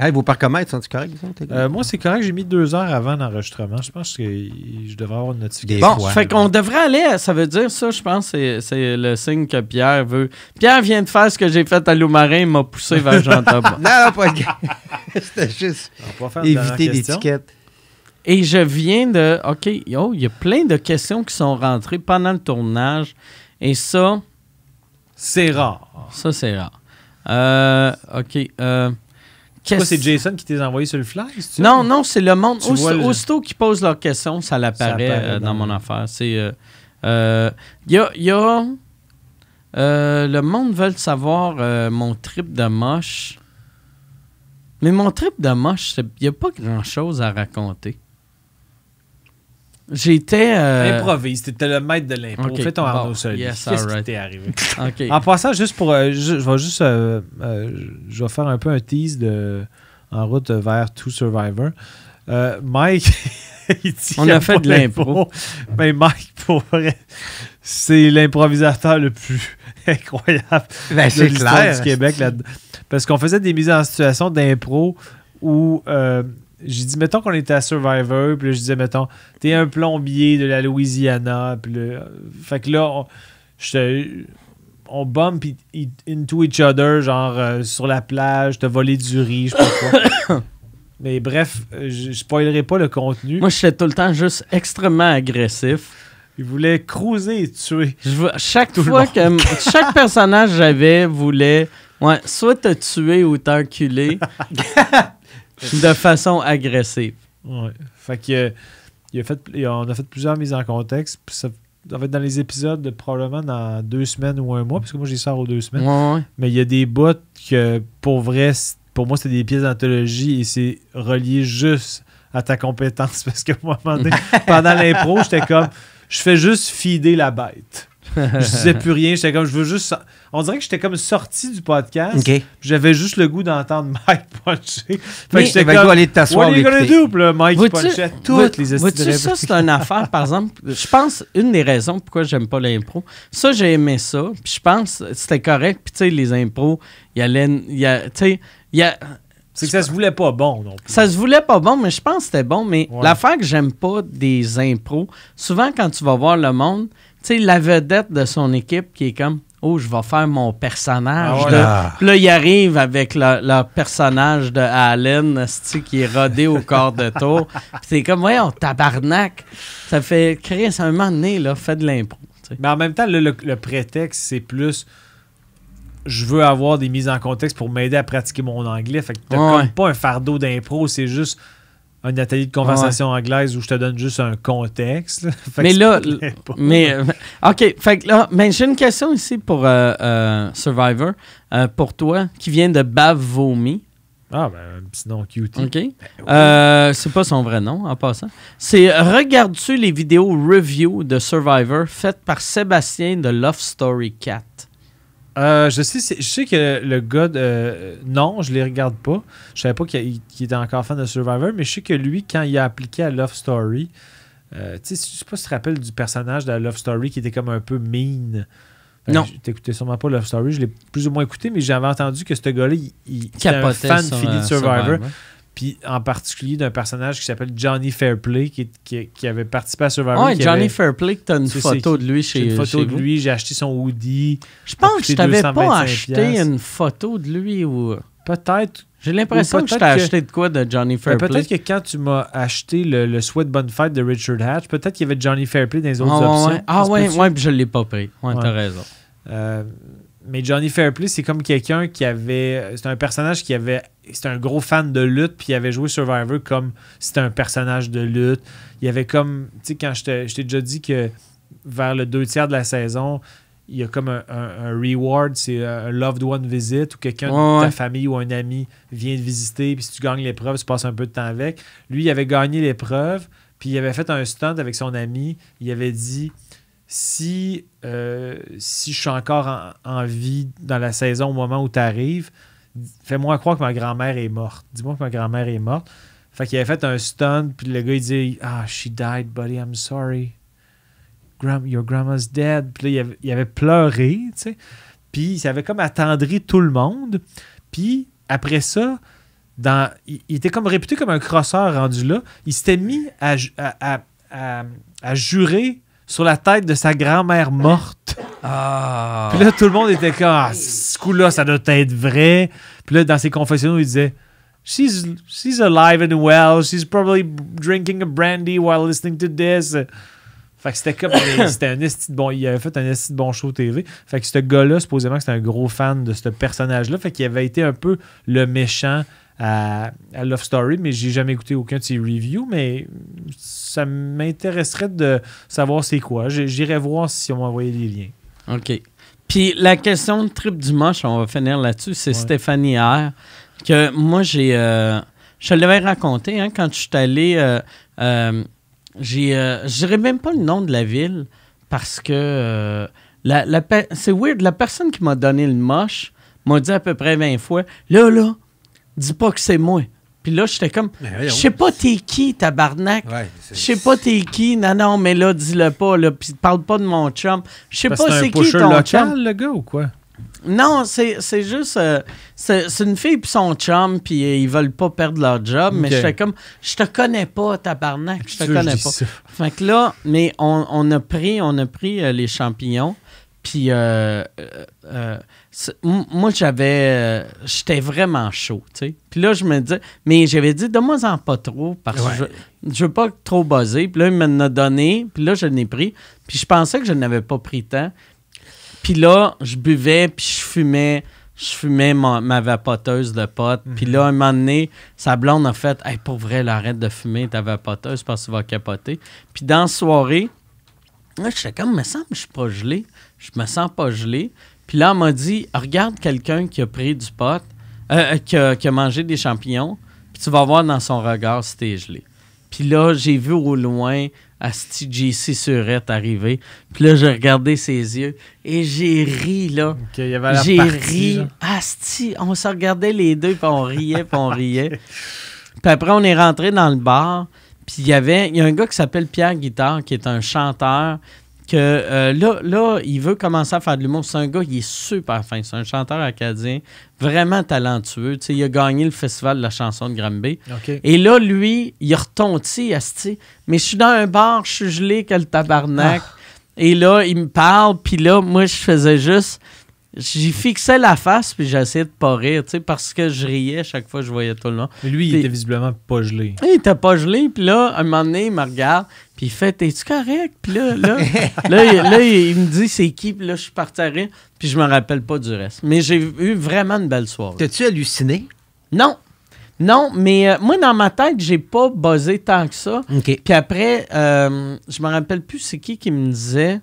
vous vos parcomètres sont-ils euh, moi, c'est correct. J'ai mis deux heures avant l'enregistrement. Je pense que je devrais avoir une notification. Bon, fait qu'on devrait aller. Ça veut dire ça, je pense, c'est le signe que Pierre veut. Pierre vient de faire ce que j'ai fait à Loumarin. Il m'a poussé vers Jean Thomas. non, non, pas C'était juste éviter l'étiquette. Et je viens de. OK, il y a plein de questions qui sont rentrées pendant le tournage. Et ça. C'est rare. Ça, c'est rare. Euh, OK. Euh, c'est Jason qui t'es envoyé sur le flash. Non, non, c'est le monde. Aussitôt, le... aussitôt qu'ils posent leurs questions, ça l'apparaît euh, dans mon affaire. Euh, euh, y a le monde veut savoir mon trip de moche. Mais mon trip de moche, il n'y a pas grand-chose à raconter. J'étais. improvisé. Euh, Improvise, t'étais le maître de l'impro. Fais ton Arnaud seul. Qu'est-ce qui arrivé? En passant, juste pour. Euh, je, vais juste. Euh, je vais faire un peu un tease de, en route vers Two Survivor. Mike. On a fait de l'impro. Mais ben, Mike, pour vrai, c'est l'improvisateur le plus incroyable ben, de l'histoire du Québec. Là Parce qu'on faisait des mises en situation d'impro où j'ai dit, mettons qu'on était à Survivor, puis là, je disais, mettons, t'es un plombier de la Louisiana, puis là, fait que là, on, on bump into each other, genre euh, sur la plage, te voler du riz, je sais pas quoi. Mais bref, euh, je spoilerai pas le contenu. Moi, je suis tout le temps juste extrêmement agressif. Il voulait cruiser et tuer. chaque fois que chaque personnage j'avais voulait ouais, soit te tuer ou t'enculer. de façon agressive. Ouais. Fait que on a fait plusieurs mises en contexte. ça, dans les épisodes, probablement dans deux semaines ou un mois, parce que moi, j'y sors aux deux semaines. Ouais, Mais il y a des bouts que, pour vrai, pour moi, c'était des pièces d'anthologie et c'est relié juste à ta compétence. Parce que moi, pendant l'impro, j'étais comme, je fais juste fider la bête. je disais plus rien. J'étais je veux juste. On dirait que j'étais comme sorti du podcast. J'avais juste le goût d'entendre Mike puncher. Fait que j'étais ben, comme. aller What are Mike toutes les ça, c'est une affaire, par exemple. Je pense, une des raisons pourquoi j'aime pas l'impro, ça, j'ai aimé ça. Puis je pense, c'était correct. Puis tu sais, les impros, il y il a. C'est que ça se voulait pas bon donc. Ça se voulait pas bon, mais je pense que c'était bon. Mais l'affaire que j'aime pas des impros, souvent quand tu vas voir le monde, sais, la vedette de son équipe qui est comme Oh, je vais faire mon personnage. Ah, là, il arrive avec le personnage de Allen qui est rodé au corps de tour. c'est comme, voyons, tabarnak. Ça fait créer un moment donné, là, fait de l'impro. Mais en même temps, le, prétexte, c'est plus je veux avoir des mises en contexte pour m'aider à pratiquer mon anglais. Fait que t'as pas un fardeau d'impro, c'est juste un atelier de conversation anglaise où je te donne juste un contexte. mais là, euh, OK, mais j'ai une question ici pour euh, euh, Survivor, pour toi, qui vient de Bavomi. Ah, ben, sinon Cutie. OK. Ben, c'est pas son vrai nom, en passant. C'est Regardes-tu les vidéos review de Survivor faites par Sébastien de Love Story Cat euh, je, sais, je sais que le gars euh, non, je les regarde pas. Je savais pas qu'il était encore fan de Survivor, mais je sais que lui, quand il a appliqué à Love Story, euh, tu sais, je sais pas si tu te rappelles du personnage de Love Story qui était comme un peu mean. non. T'écoutais sûrement pas Love Story, je l'ai plus ou moins écouté, mais j'avais entendu que ce gars-là, il, était fan fini de Survivor. Puis en particulier d'un personnage qui s'appelle Johnny Fairplay, qui, qui, avait participé à Survivor. Oui, Johnny Fairplay, tu as une photo de lui chez une photo de lui, j'ai acheté son hoodie. Je pense que je t'avais pas acheté une photo de lui ou. Euh, peut-être. J'ai l'impression que je t'ai acheté de quoi de Johnny ben, Fairplay. Peut-être que quand tu m'as acheté le, le Sweat Bonne Fight de Richard Hatch, peut-être qu'il y avait Johnny Fairplay dans les autres ah, options. Ouais. Ah ouais, ouais, puis je l'ai pas pris. Ouais, t'as raison. Euh, mais Johnny Fairplay, c'est comme quelqu'un qui avait. C'est un personnage qui avait. C'est un gros fan de lutte, puis il avait joué Survivor comme c'était un personnage de lutte. Il avait comme. Tu sais, quand je t'ai déjà dit que vers le deux tiers de la saison, il y a comme un, reward, c'est un loved one visit, où quelqu'un de ta famille ou un ami vient te visiter, puis si tu gagnes l'épreuve, tu passes un peu de temps avec. Lui, il avait gagné l'épreuve, puis il avait fait un stunt avec son ami. Il avait dit si, euh, si je suis encore en, vie dans la saison au moment où tu arrives, fais-moi croire que ma grand-mère est morte. Dis-moi que ma grand-mère est morte. Fait qu'il avait fait un stun, puis le gars, il dit Ah, she died, buddy, I'm sorry. your grandma's dead. Puis là, il avait, pleuré, tu sais. Puis ça avait comme attendri tout le monde. Puis après ça, il, était comme réputé comme un crosseur rendu là. Il s'était mis à, à, à, à jurer sur la tête de sa grand-mère morte. Ah. Puis là, tout le monde était comme, ah, ce coup-là, ça doit être vrai. Puis là, dans ses confessions, il disait, she's, she's alive and well. She's probably drinking a brandy while listening to this. Fait que c'était comme. c'était un esti de bon. Il avait fait un esti de bon show TV. Fait que ce gars-là, supposément que c'était un gros fan de ce personnage-là. Fait qu'il avait été un peu le méchant à, Love Story, mais j'ai jamais écouté aucun de ses reviews, mais ça m'intéresserait de savoir c'est quoi. J'irai voir si on m'a envoyé les liens. OK. Puis la question de trip du moche, on va finir là-dessus, c'est Stéphanie R. Que moi, j'ai. Euh, je te l'avais raconté, hein, quand je suis allé. Euh, euh, euh je même pas le nom de la ville parce que. la c'est weird, la personne qui m'a donné le moche m'a dit à peu près 20 fois Là, là, dis pas que c'est moi. Puis là, j'étais comme, je sais pas t'es qui, tabarnak. je sais pas t'es qui. Non, non, mais là, dis-le pas. Là, puis parle pas de mon chum. Je sais pas c'est qui ton local, chum. le gars, ou quoi? Non, c'est juste. Euh, c'est une fille puis son chum, puis euh, ils veulent pas perdre leur job, mais j'étais comme. Je te connais pas, tabarnak, je te connais pas. Fait que là, mais on, a pris, on a pris euh, les champignons, puis moi, j'avais. Euh, j'étais vraiment chaud, tu sais. Puis là, je me disais. Mais j'avais dit, donne-moi-en pas trop, parce que je, veux pas trop buzzer. Puis là, il m'en a donné. Puis là, je l'ai pris. Puis je pensais que je n'avais pas pris temps. Puis là, je buvais, puis je fumais. Je fumais ma, vapoteuse de pote mhm. Puis là, un moment donné, sa blonde a fait Hey, pour vrai, arrête de fumer ta vapoteuse parce que tu vas capoter. Puis dans la soirée, là, je suis comme, me semble je suis pas gelé. Je me sens pas gelé. Puis là, on m'a dit Regarde quelqu'un qui a pris du pot, euh, euh, qui, a, mangé des champignons, puis tu vas voir dans son regard si t'es gelé. Puis là, j'ai vu au loin Asti JC Surette arriver. Puis là, j'ai regardé ses yeux et j'ai ri, là. j'ai ri. Asti, on se regardait les deux, puis on riait, puis on riait. Puis après, on est rentré dans le bar. Puis il y avait, il y a un gars qui s'appelle Pierre Guitard, qui est un chanteur, que euh, là, là, il veut commencer à faire de l'humour. C'est un gars, il est super fin. C'est un chanteur acadien, vraiment talentueux. il a gagné le festival de la chanson de Gramby. Et là, lui, il a asti. Mais je suis dans un bar, je suis gelé, quel tabarnak. Ah. Et là, il me parle, puis là, moi, je faisais juste j'y fixais la face puis j'essayais de pas rire, tu sais, parce que je riais chaque fois que je voyais tout le monde. lui, il était visiblement pas gelé. Il était pas gelé, puis là, un moment donné, il me regarde, puis il fait T'es-tu correct? Puis là, là, là, il, là, il, me dit c'est qui, puis là, je suis parti à puis je me rappelle pas du reste. Mais j'ai eu vraiment une belle soirée. T'as-tu halluciné? Non. Non, mais euh, moi, dans ma tête, j'ai pas buzzé tant que ça. Puis après, euh, je me rappelle plus c'est qui qui me disait.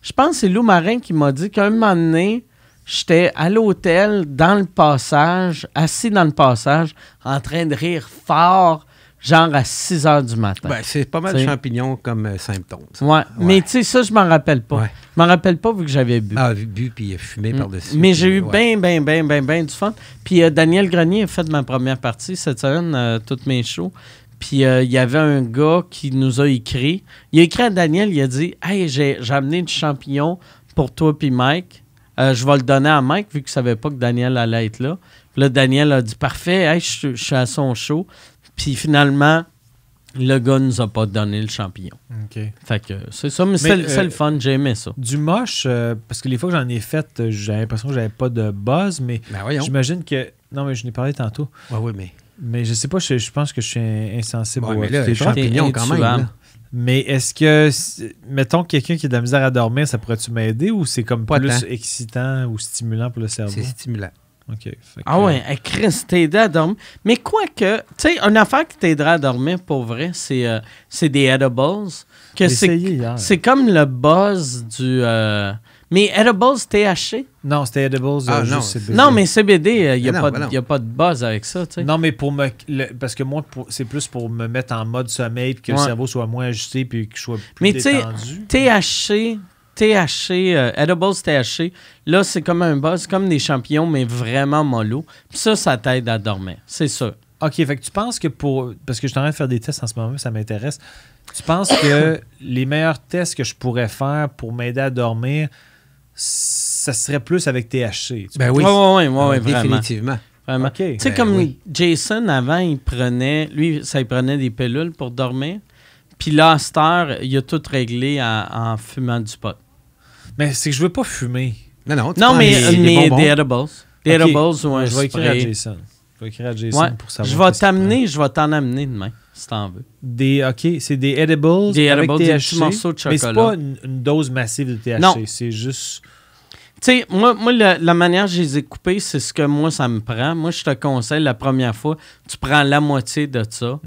Je pense que c'est Lou Marin qui m'a dit qu'un moment donné, j'étais à l'hôtel, dans le passage, assis dans le passage, en train de rire fort, genre à 6 heures du matin. Ben, c'est pas mal de champignons comme euh, symptômes. Ouais. Mais tu sais, ça, je m'en rappelle pas. Je m'en rappelle pas vu que j'avais bu. Ah, bu puis fumé mm. par-dessus. Mais j'ai eu bien, bien, bien, bien, bien du fun. Puis euh, Daniel Grenier a fait ma première partie cette semaine, euh, toutes mes shows. Puis il y avait un gars qui nous a écrit. Il a écrit à Daniel, il a dit Hey, j'ai, amené du champignon pour toi puis Mike. Euh, je vais le donner à Mike, vu qu'il ne savait pas que Daniel allait être là. Puis là, Daniel a dit Parfait, hey, je, suis à son show. Puis finalement, le gars nous a pas donné le champignon. OK. Fait que c'est ça, mais, c'est le euh, fun, j'ai aimé ça. Du moche, euh, parce que les fois que j'en ai fait, j'ai l'impression que j'avais pas de buzz, mais ben j'imagine que. Non, mais je n'ai parlé tantôt. Oui, oui, mais. Mais je sais pas, je, pense que je suis insensible ouais, mais là, champignons quand même. Mais est-ce que, mettons, quelqu'un qui a de la misère à dormir, ça pourrait-tu m'aider ou c'est comme plus excitant ou stimulant pour le cerveau? C'est stimulant. OK. Ah ouais, Chris, t'aider à dormir. Mais quoi que, tu sais, une affaire qui t'aidera à dormir pour vrai, c'est euh, des edibles. C'est comme le buzz du. Euh, mais Edibles THC? Non, c'était Edibles. Ah, euh, non. non, mais CBD, il n'y a, pas de buzz avec ça. Non, mais pour me. parce que moi, c'est plus pour me mettre en mode sommeil, que le cerveau soit moins ajusté, puis que je sois plus mais détendu. Mais THC, THC, euh, Edibles THC, là, c'est comme un buzz, comme des champignons, mais vraiment mollo. ça, ça t'aide à dormir, c'est sûr. OK, fait que tu penses que pour. Parce que je suis en train de faire des tests en ce moment, ça m'intéresse. Tu penses que les meilleurs tests que je pourrais faire pour m'aider à dormir, ça serait plus avec THC. Ben oui. oui, oui, oui, vraiment. Définitivement. Vraiment. Tu sais, ben comme Jason, avant, il prenait, lui, ça, il prenait des pilules pour dormir. Puis là, à il a tout réglé en, fumant du pot. Mais ben, c'est que je veux pas fumer. Non, non, Non, mais, des, des, edibles. Des edibles ou un je vais écrire à Jason. Je vais écrire à Jason pour savoir. Je vais t'amener, je vais t'en amener demain si t'en veux. OK, c'est des edibles. Des avec des morceaux de chocolat. Mais c'est pas une, dose massive de THC, c'est juste. Tu sais, moi, moi la, manière que je les ai coupés, c'est ce que moi, ça me prend. Moi, je te conseille, la première fois, tu prends la moitié de ça.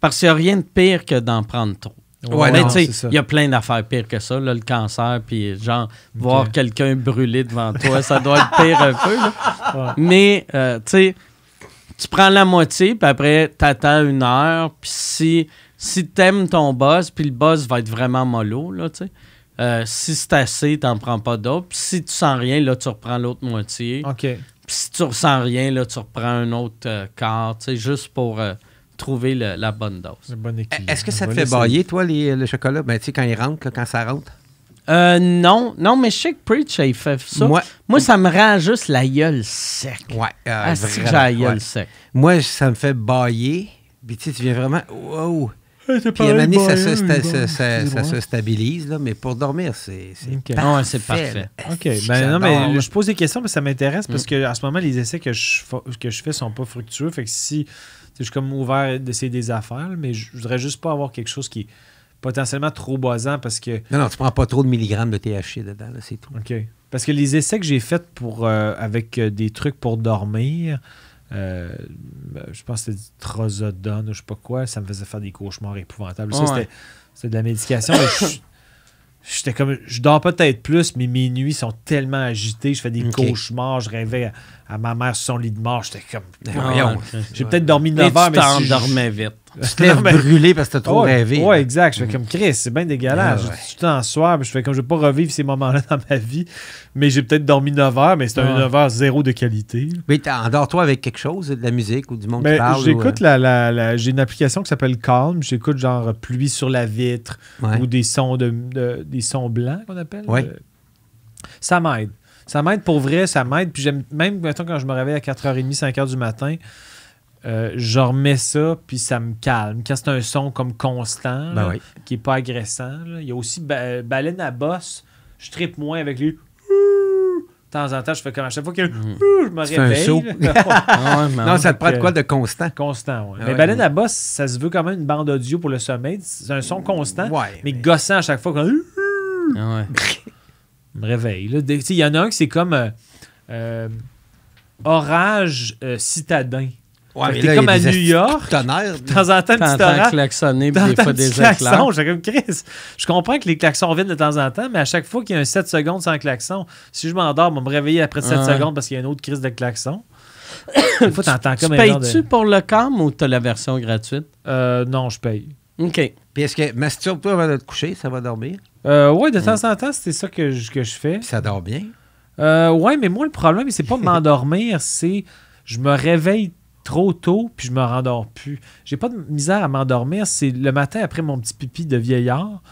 Parce qu'il n'y a rien de pire que d'en prendre trop. Ouais, mais tu il y a plein d'affaires pires que ça, le cancer, puis genre, voir quelqu'un brûler devant toi, ça doit être pire un peu. Mais, euh, tu sais, tu prends la moitié, puis après, t'attends une heure, puis si, si t'aimes ton boss, puis le boss va être vraiment mollo, là, tu sais. Euh, si c'est assez, t'en prends pas d'autres. Puis si tu sens rien, là, tu reprends l'autre moitié. OK. Puis si tu ressens rien, là, tu reprends un autre euh, quart, tu sais, juste pour euh, trouver la bonne dose. E-, est-ce que ça te fait bailler, toi, le chocolat? Ben, tu sais, quand il rentre, quand ça rentre? Euh, non, non, mais je Preach, a fait ça. Moi, euh, ça me rend juste la gueule sec. Ouais, Moi, ça me fait bailler. Puis tu, viens vraiment. Wow! Puis à un moment donné, ça, se, stabilise, là, mais pour dormir, c'est non, ah, parfait. parfait. OK. Ben, non, mais je pose des questions mais ça m'intéresse parce mm. qu'en ce moment, les essais que je, que je fais sont pas fructueux. Fait que si. Je suis comme ouvert d'essayer des affaires, mais je voudrais juste pas avoir quelque chose qui potentiellement trop boisant parce que. Non, non, tu prends pas trop de milligrammes de THC dedans, c'est tout. OK. Parce que les essais que j'ai faits pour, euh, avec euh, des trucs pour dormir, euh, ben, je pense que c'était du trozodone ou je sais pas quoi, ça me faisait faire des cauchemars épouvantables. c'était de la médication. j'étais comme je dors peut-être plus mais mes nuits sont tellement agitées je fais des cauchemars je rêvais à, ma mère sur son lit de mort j'étais comme ben j'ai peut-être dormi 9 heures mais tu dormais vite tu te brûlé parce que t'as trop rêvé. Ouais, exact. Je fais comme Chris, c'est bien dégueulasse. Ah, je suis en soir, mais je fais comme je veux pas revivre ces moments-là dans ma vie. Mais j'ai peut-être dormi 9 heures, mais c'était un 9 ah. heures zéro de qualité. Mais endors-toi avec quelque chose, de la musique ou du monde qui ben, parle. J'écoute euh? la, la, j'ai une application qui s'appelle Calm. J'écoute genre pluie sur la vitre ou des sons de, des sons blancs qu'on appelle. Euh. Ça m'aide. Ça m'aide pour vrai, ça m'aide. Puis j'aime même maintenant quand je me réveille à 4h30, 5h du matin, euh, je remets ça, puis ça me calme. Quand c'est un son comme constant, ben qui n'est pas agressant, il y a aussi euh, baleine à bosse, je tripe moins avec lui. De temps en temps, je fais comme à chaque fois que mm. je me réveille. Ah non, ça te prend de quoi euh, de constant? Constant, oui. Ah mais baleine à bosse, ça se veut quand même une bande audio pour le sommeil. C'est un son constant, mais, gossant à chaque fois. Quand... Ah je me réveille. Il y en a un qui c'est comme orage citadin t'es comme à New York. Tonnerre. De temps en temps, klaxonner, des fois des klaxons. J'ai comme Je comprends que les klaxons viennent de temps en temps, mais à chaque fois qu'il y a un 7 secondes sans klaxon, si je m'endors, je me réveiller après 7 secondes parce qu'il y a une autre crise de klaxon. Des Payes-tu pour le cam ou t'as la version gratuite? Euh, non, je paye. OK. Puis est-ce que masturbe-toi avant de te coucher, ça va dormir? Euh, oui, de mm. temps en temps, c'est ça que je, que je fais. ça dort bien? Euh, oui, mais moi, le problème, c'est pas m'endormir, c'est je me réveille trop tôt, puis je me rendors plus. J'ai pas de misère à m'endormir. C'est le matin après mon petit pipi de vieillard.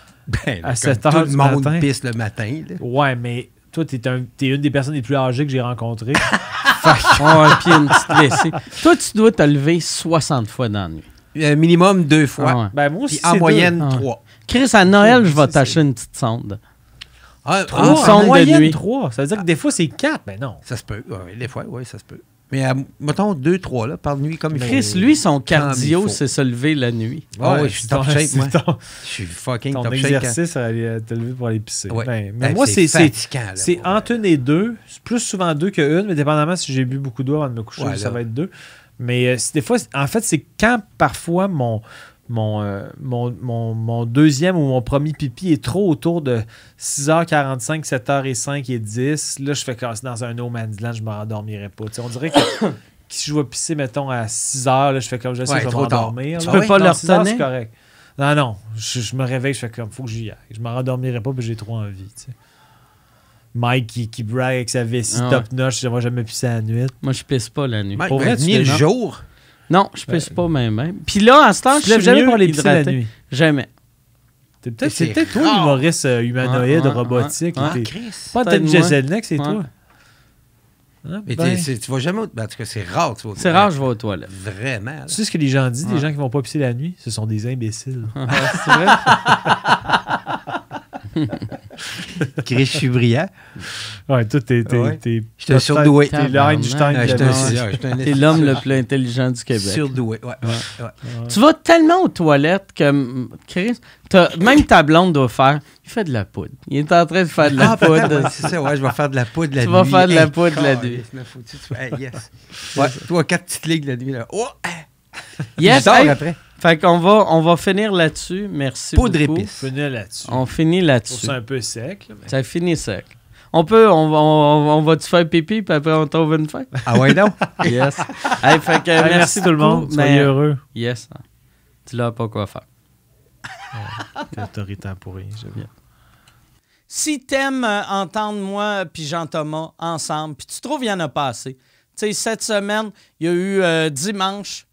Ben, à 7 heures du monde matin. pisse le matin. Ouais, mais toi, t'es, es une des personnes les plus âgées que j'ai rencontrées. oh, un pied, une petite blessée. Toi, tu dois te lever 60 fois dans la nuit. Euh, minimum deux fois. Ah ben, moi c'est en moyenne, ah trois. Chris, à Noël, je vais t'acheter une petite sonde. Ah, en, moyenne, nuit. trois. Ça veut dire que des fois, c'est quatre. Ben non. Ça se peut. des fois, oui, ça se peut. Mais euh, mettons deux, trois, là, par nuit comme il Chris, lui, son cardio, c'est se lever la nuit. Oh, ouais, je suis top shape, moi. je suis fucking top shape. Ton hein. exercice à te lever pour aller pisser. Ben, mais moi, c'est C'est entre une et deux. C'est plus souvent deux que une, mais dépendamment si j'ai bu beaucoup d'eau avant de me coucher, ça va être deux. Mais euh, des fois, en fait, c'est quand parfois mon, euh, mon, deuxième ou mon premier pipi est trop autour de 6h45, 7h05 et 10. Là, je fais comme dans un no man's land, je me rendormirai pas. on dirait que si je vais pisser, mettons, à 6h, je fais comme je je vais m'endormir. Tu peux pas le retenir, c'est correct. Non, non, je, me réveille, je fais comme, faut que j'y aille. Je me rendormirai pas, mais j'ai trop envie. Mike qui, qui brague avec sa vessie ah top notch, je ne vais jamais pisser la nuit. Moi je pisse pas la nuit. Pour ben, vrai, le jour. Non, je pisse pas même, Puis là, en ce temps, je lève jamais pour les pisser Jamais. C'est peut-être c'est toi Maurice, euh, humanoïde ah, ah, robotique. Ah. Pas peut-être c'est toi. mais ben. tu vas jamais. Ben, en tout cas, c'est rare tu C'est rare je vais aux là. Vraiment. Tu sais ce que les gens disent, les gens qui vont pas pisser la nuit, ce sont des imbéciles. c'est vrai. Chris, je suis brillant. Ouais, toi, t'es. Ouais. Je te surdoué. T'es l'homme le plus intelligent du Québec. Surdoué, ouais. ouais. ouais. Tu vas tellement aux toilettes que. Chris, même ta blonde doit faire. Il fait de la poudre. Il est en train de faire de la ah, poudre. c'est ça, ouais, je vais faire de la poudre la tu nuit. Tu vas faire de la poudre corps, la nuit. Yes. Ouais, toi, quatre petites ligues la nuit, là. Oh! Yes, après. Fait qu'on va, on va finir là-dessus. Merci Poudre beaucoup. On finit là-dessus. On finit là-dessus. C'est un peu sec. Ça finit sec. On peut, on, on va-tu faire pipi, puis après on trouve une fin? Ah ouais, non? yes. fait que, merci, tout le monde. Soyez heureux. Yes. Hein. Tu l'as pas quoi faire. T'es autoritaire pour rien, je viens. Si t'aimes euh, entendre moi puis Jean-Thomas ensemble, puis tu trouves qu'il y en a pas assez, tu sais, cette semaine, il y a eu euh, dimanche,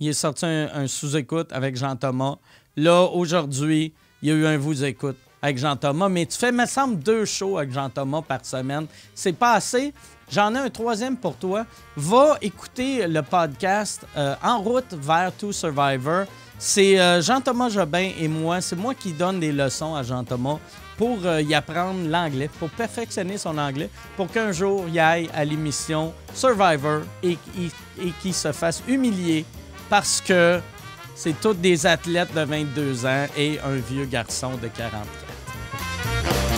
il est sorti un, sous-écoute avec Jean-Thomas. Là, aujourd'hui, il y a eu un vous-écoute avec Jean-Thomas. Mais tu fais, me semble, deux shows avec Jean-Thomas par semaine. C'est pas assez. J'en ai un troisième pour toi. Va écouter le podcast euh, En route vers To Survivor. C'est euh, Jean-Thomas Jobin et moi. C'est moi qui donne des leçons à Jean-Thomas pour euh, y apprendre l'anglais, pour perfectionner son anglais, pour qu'un jour il aille à l'émission Survivor et, et, et qu'il se fasse humilier parce que c'est toutes des athlètes de 22 ans et un vieux garçon de 44.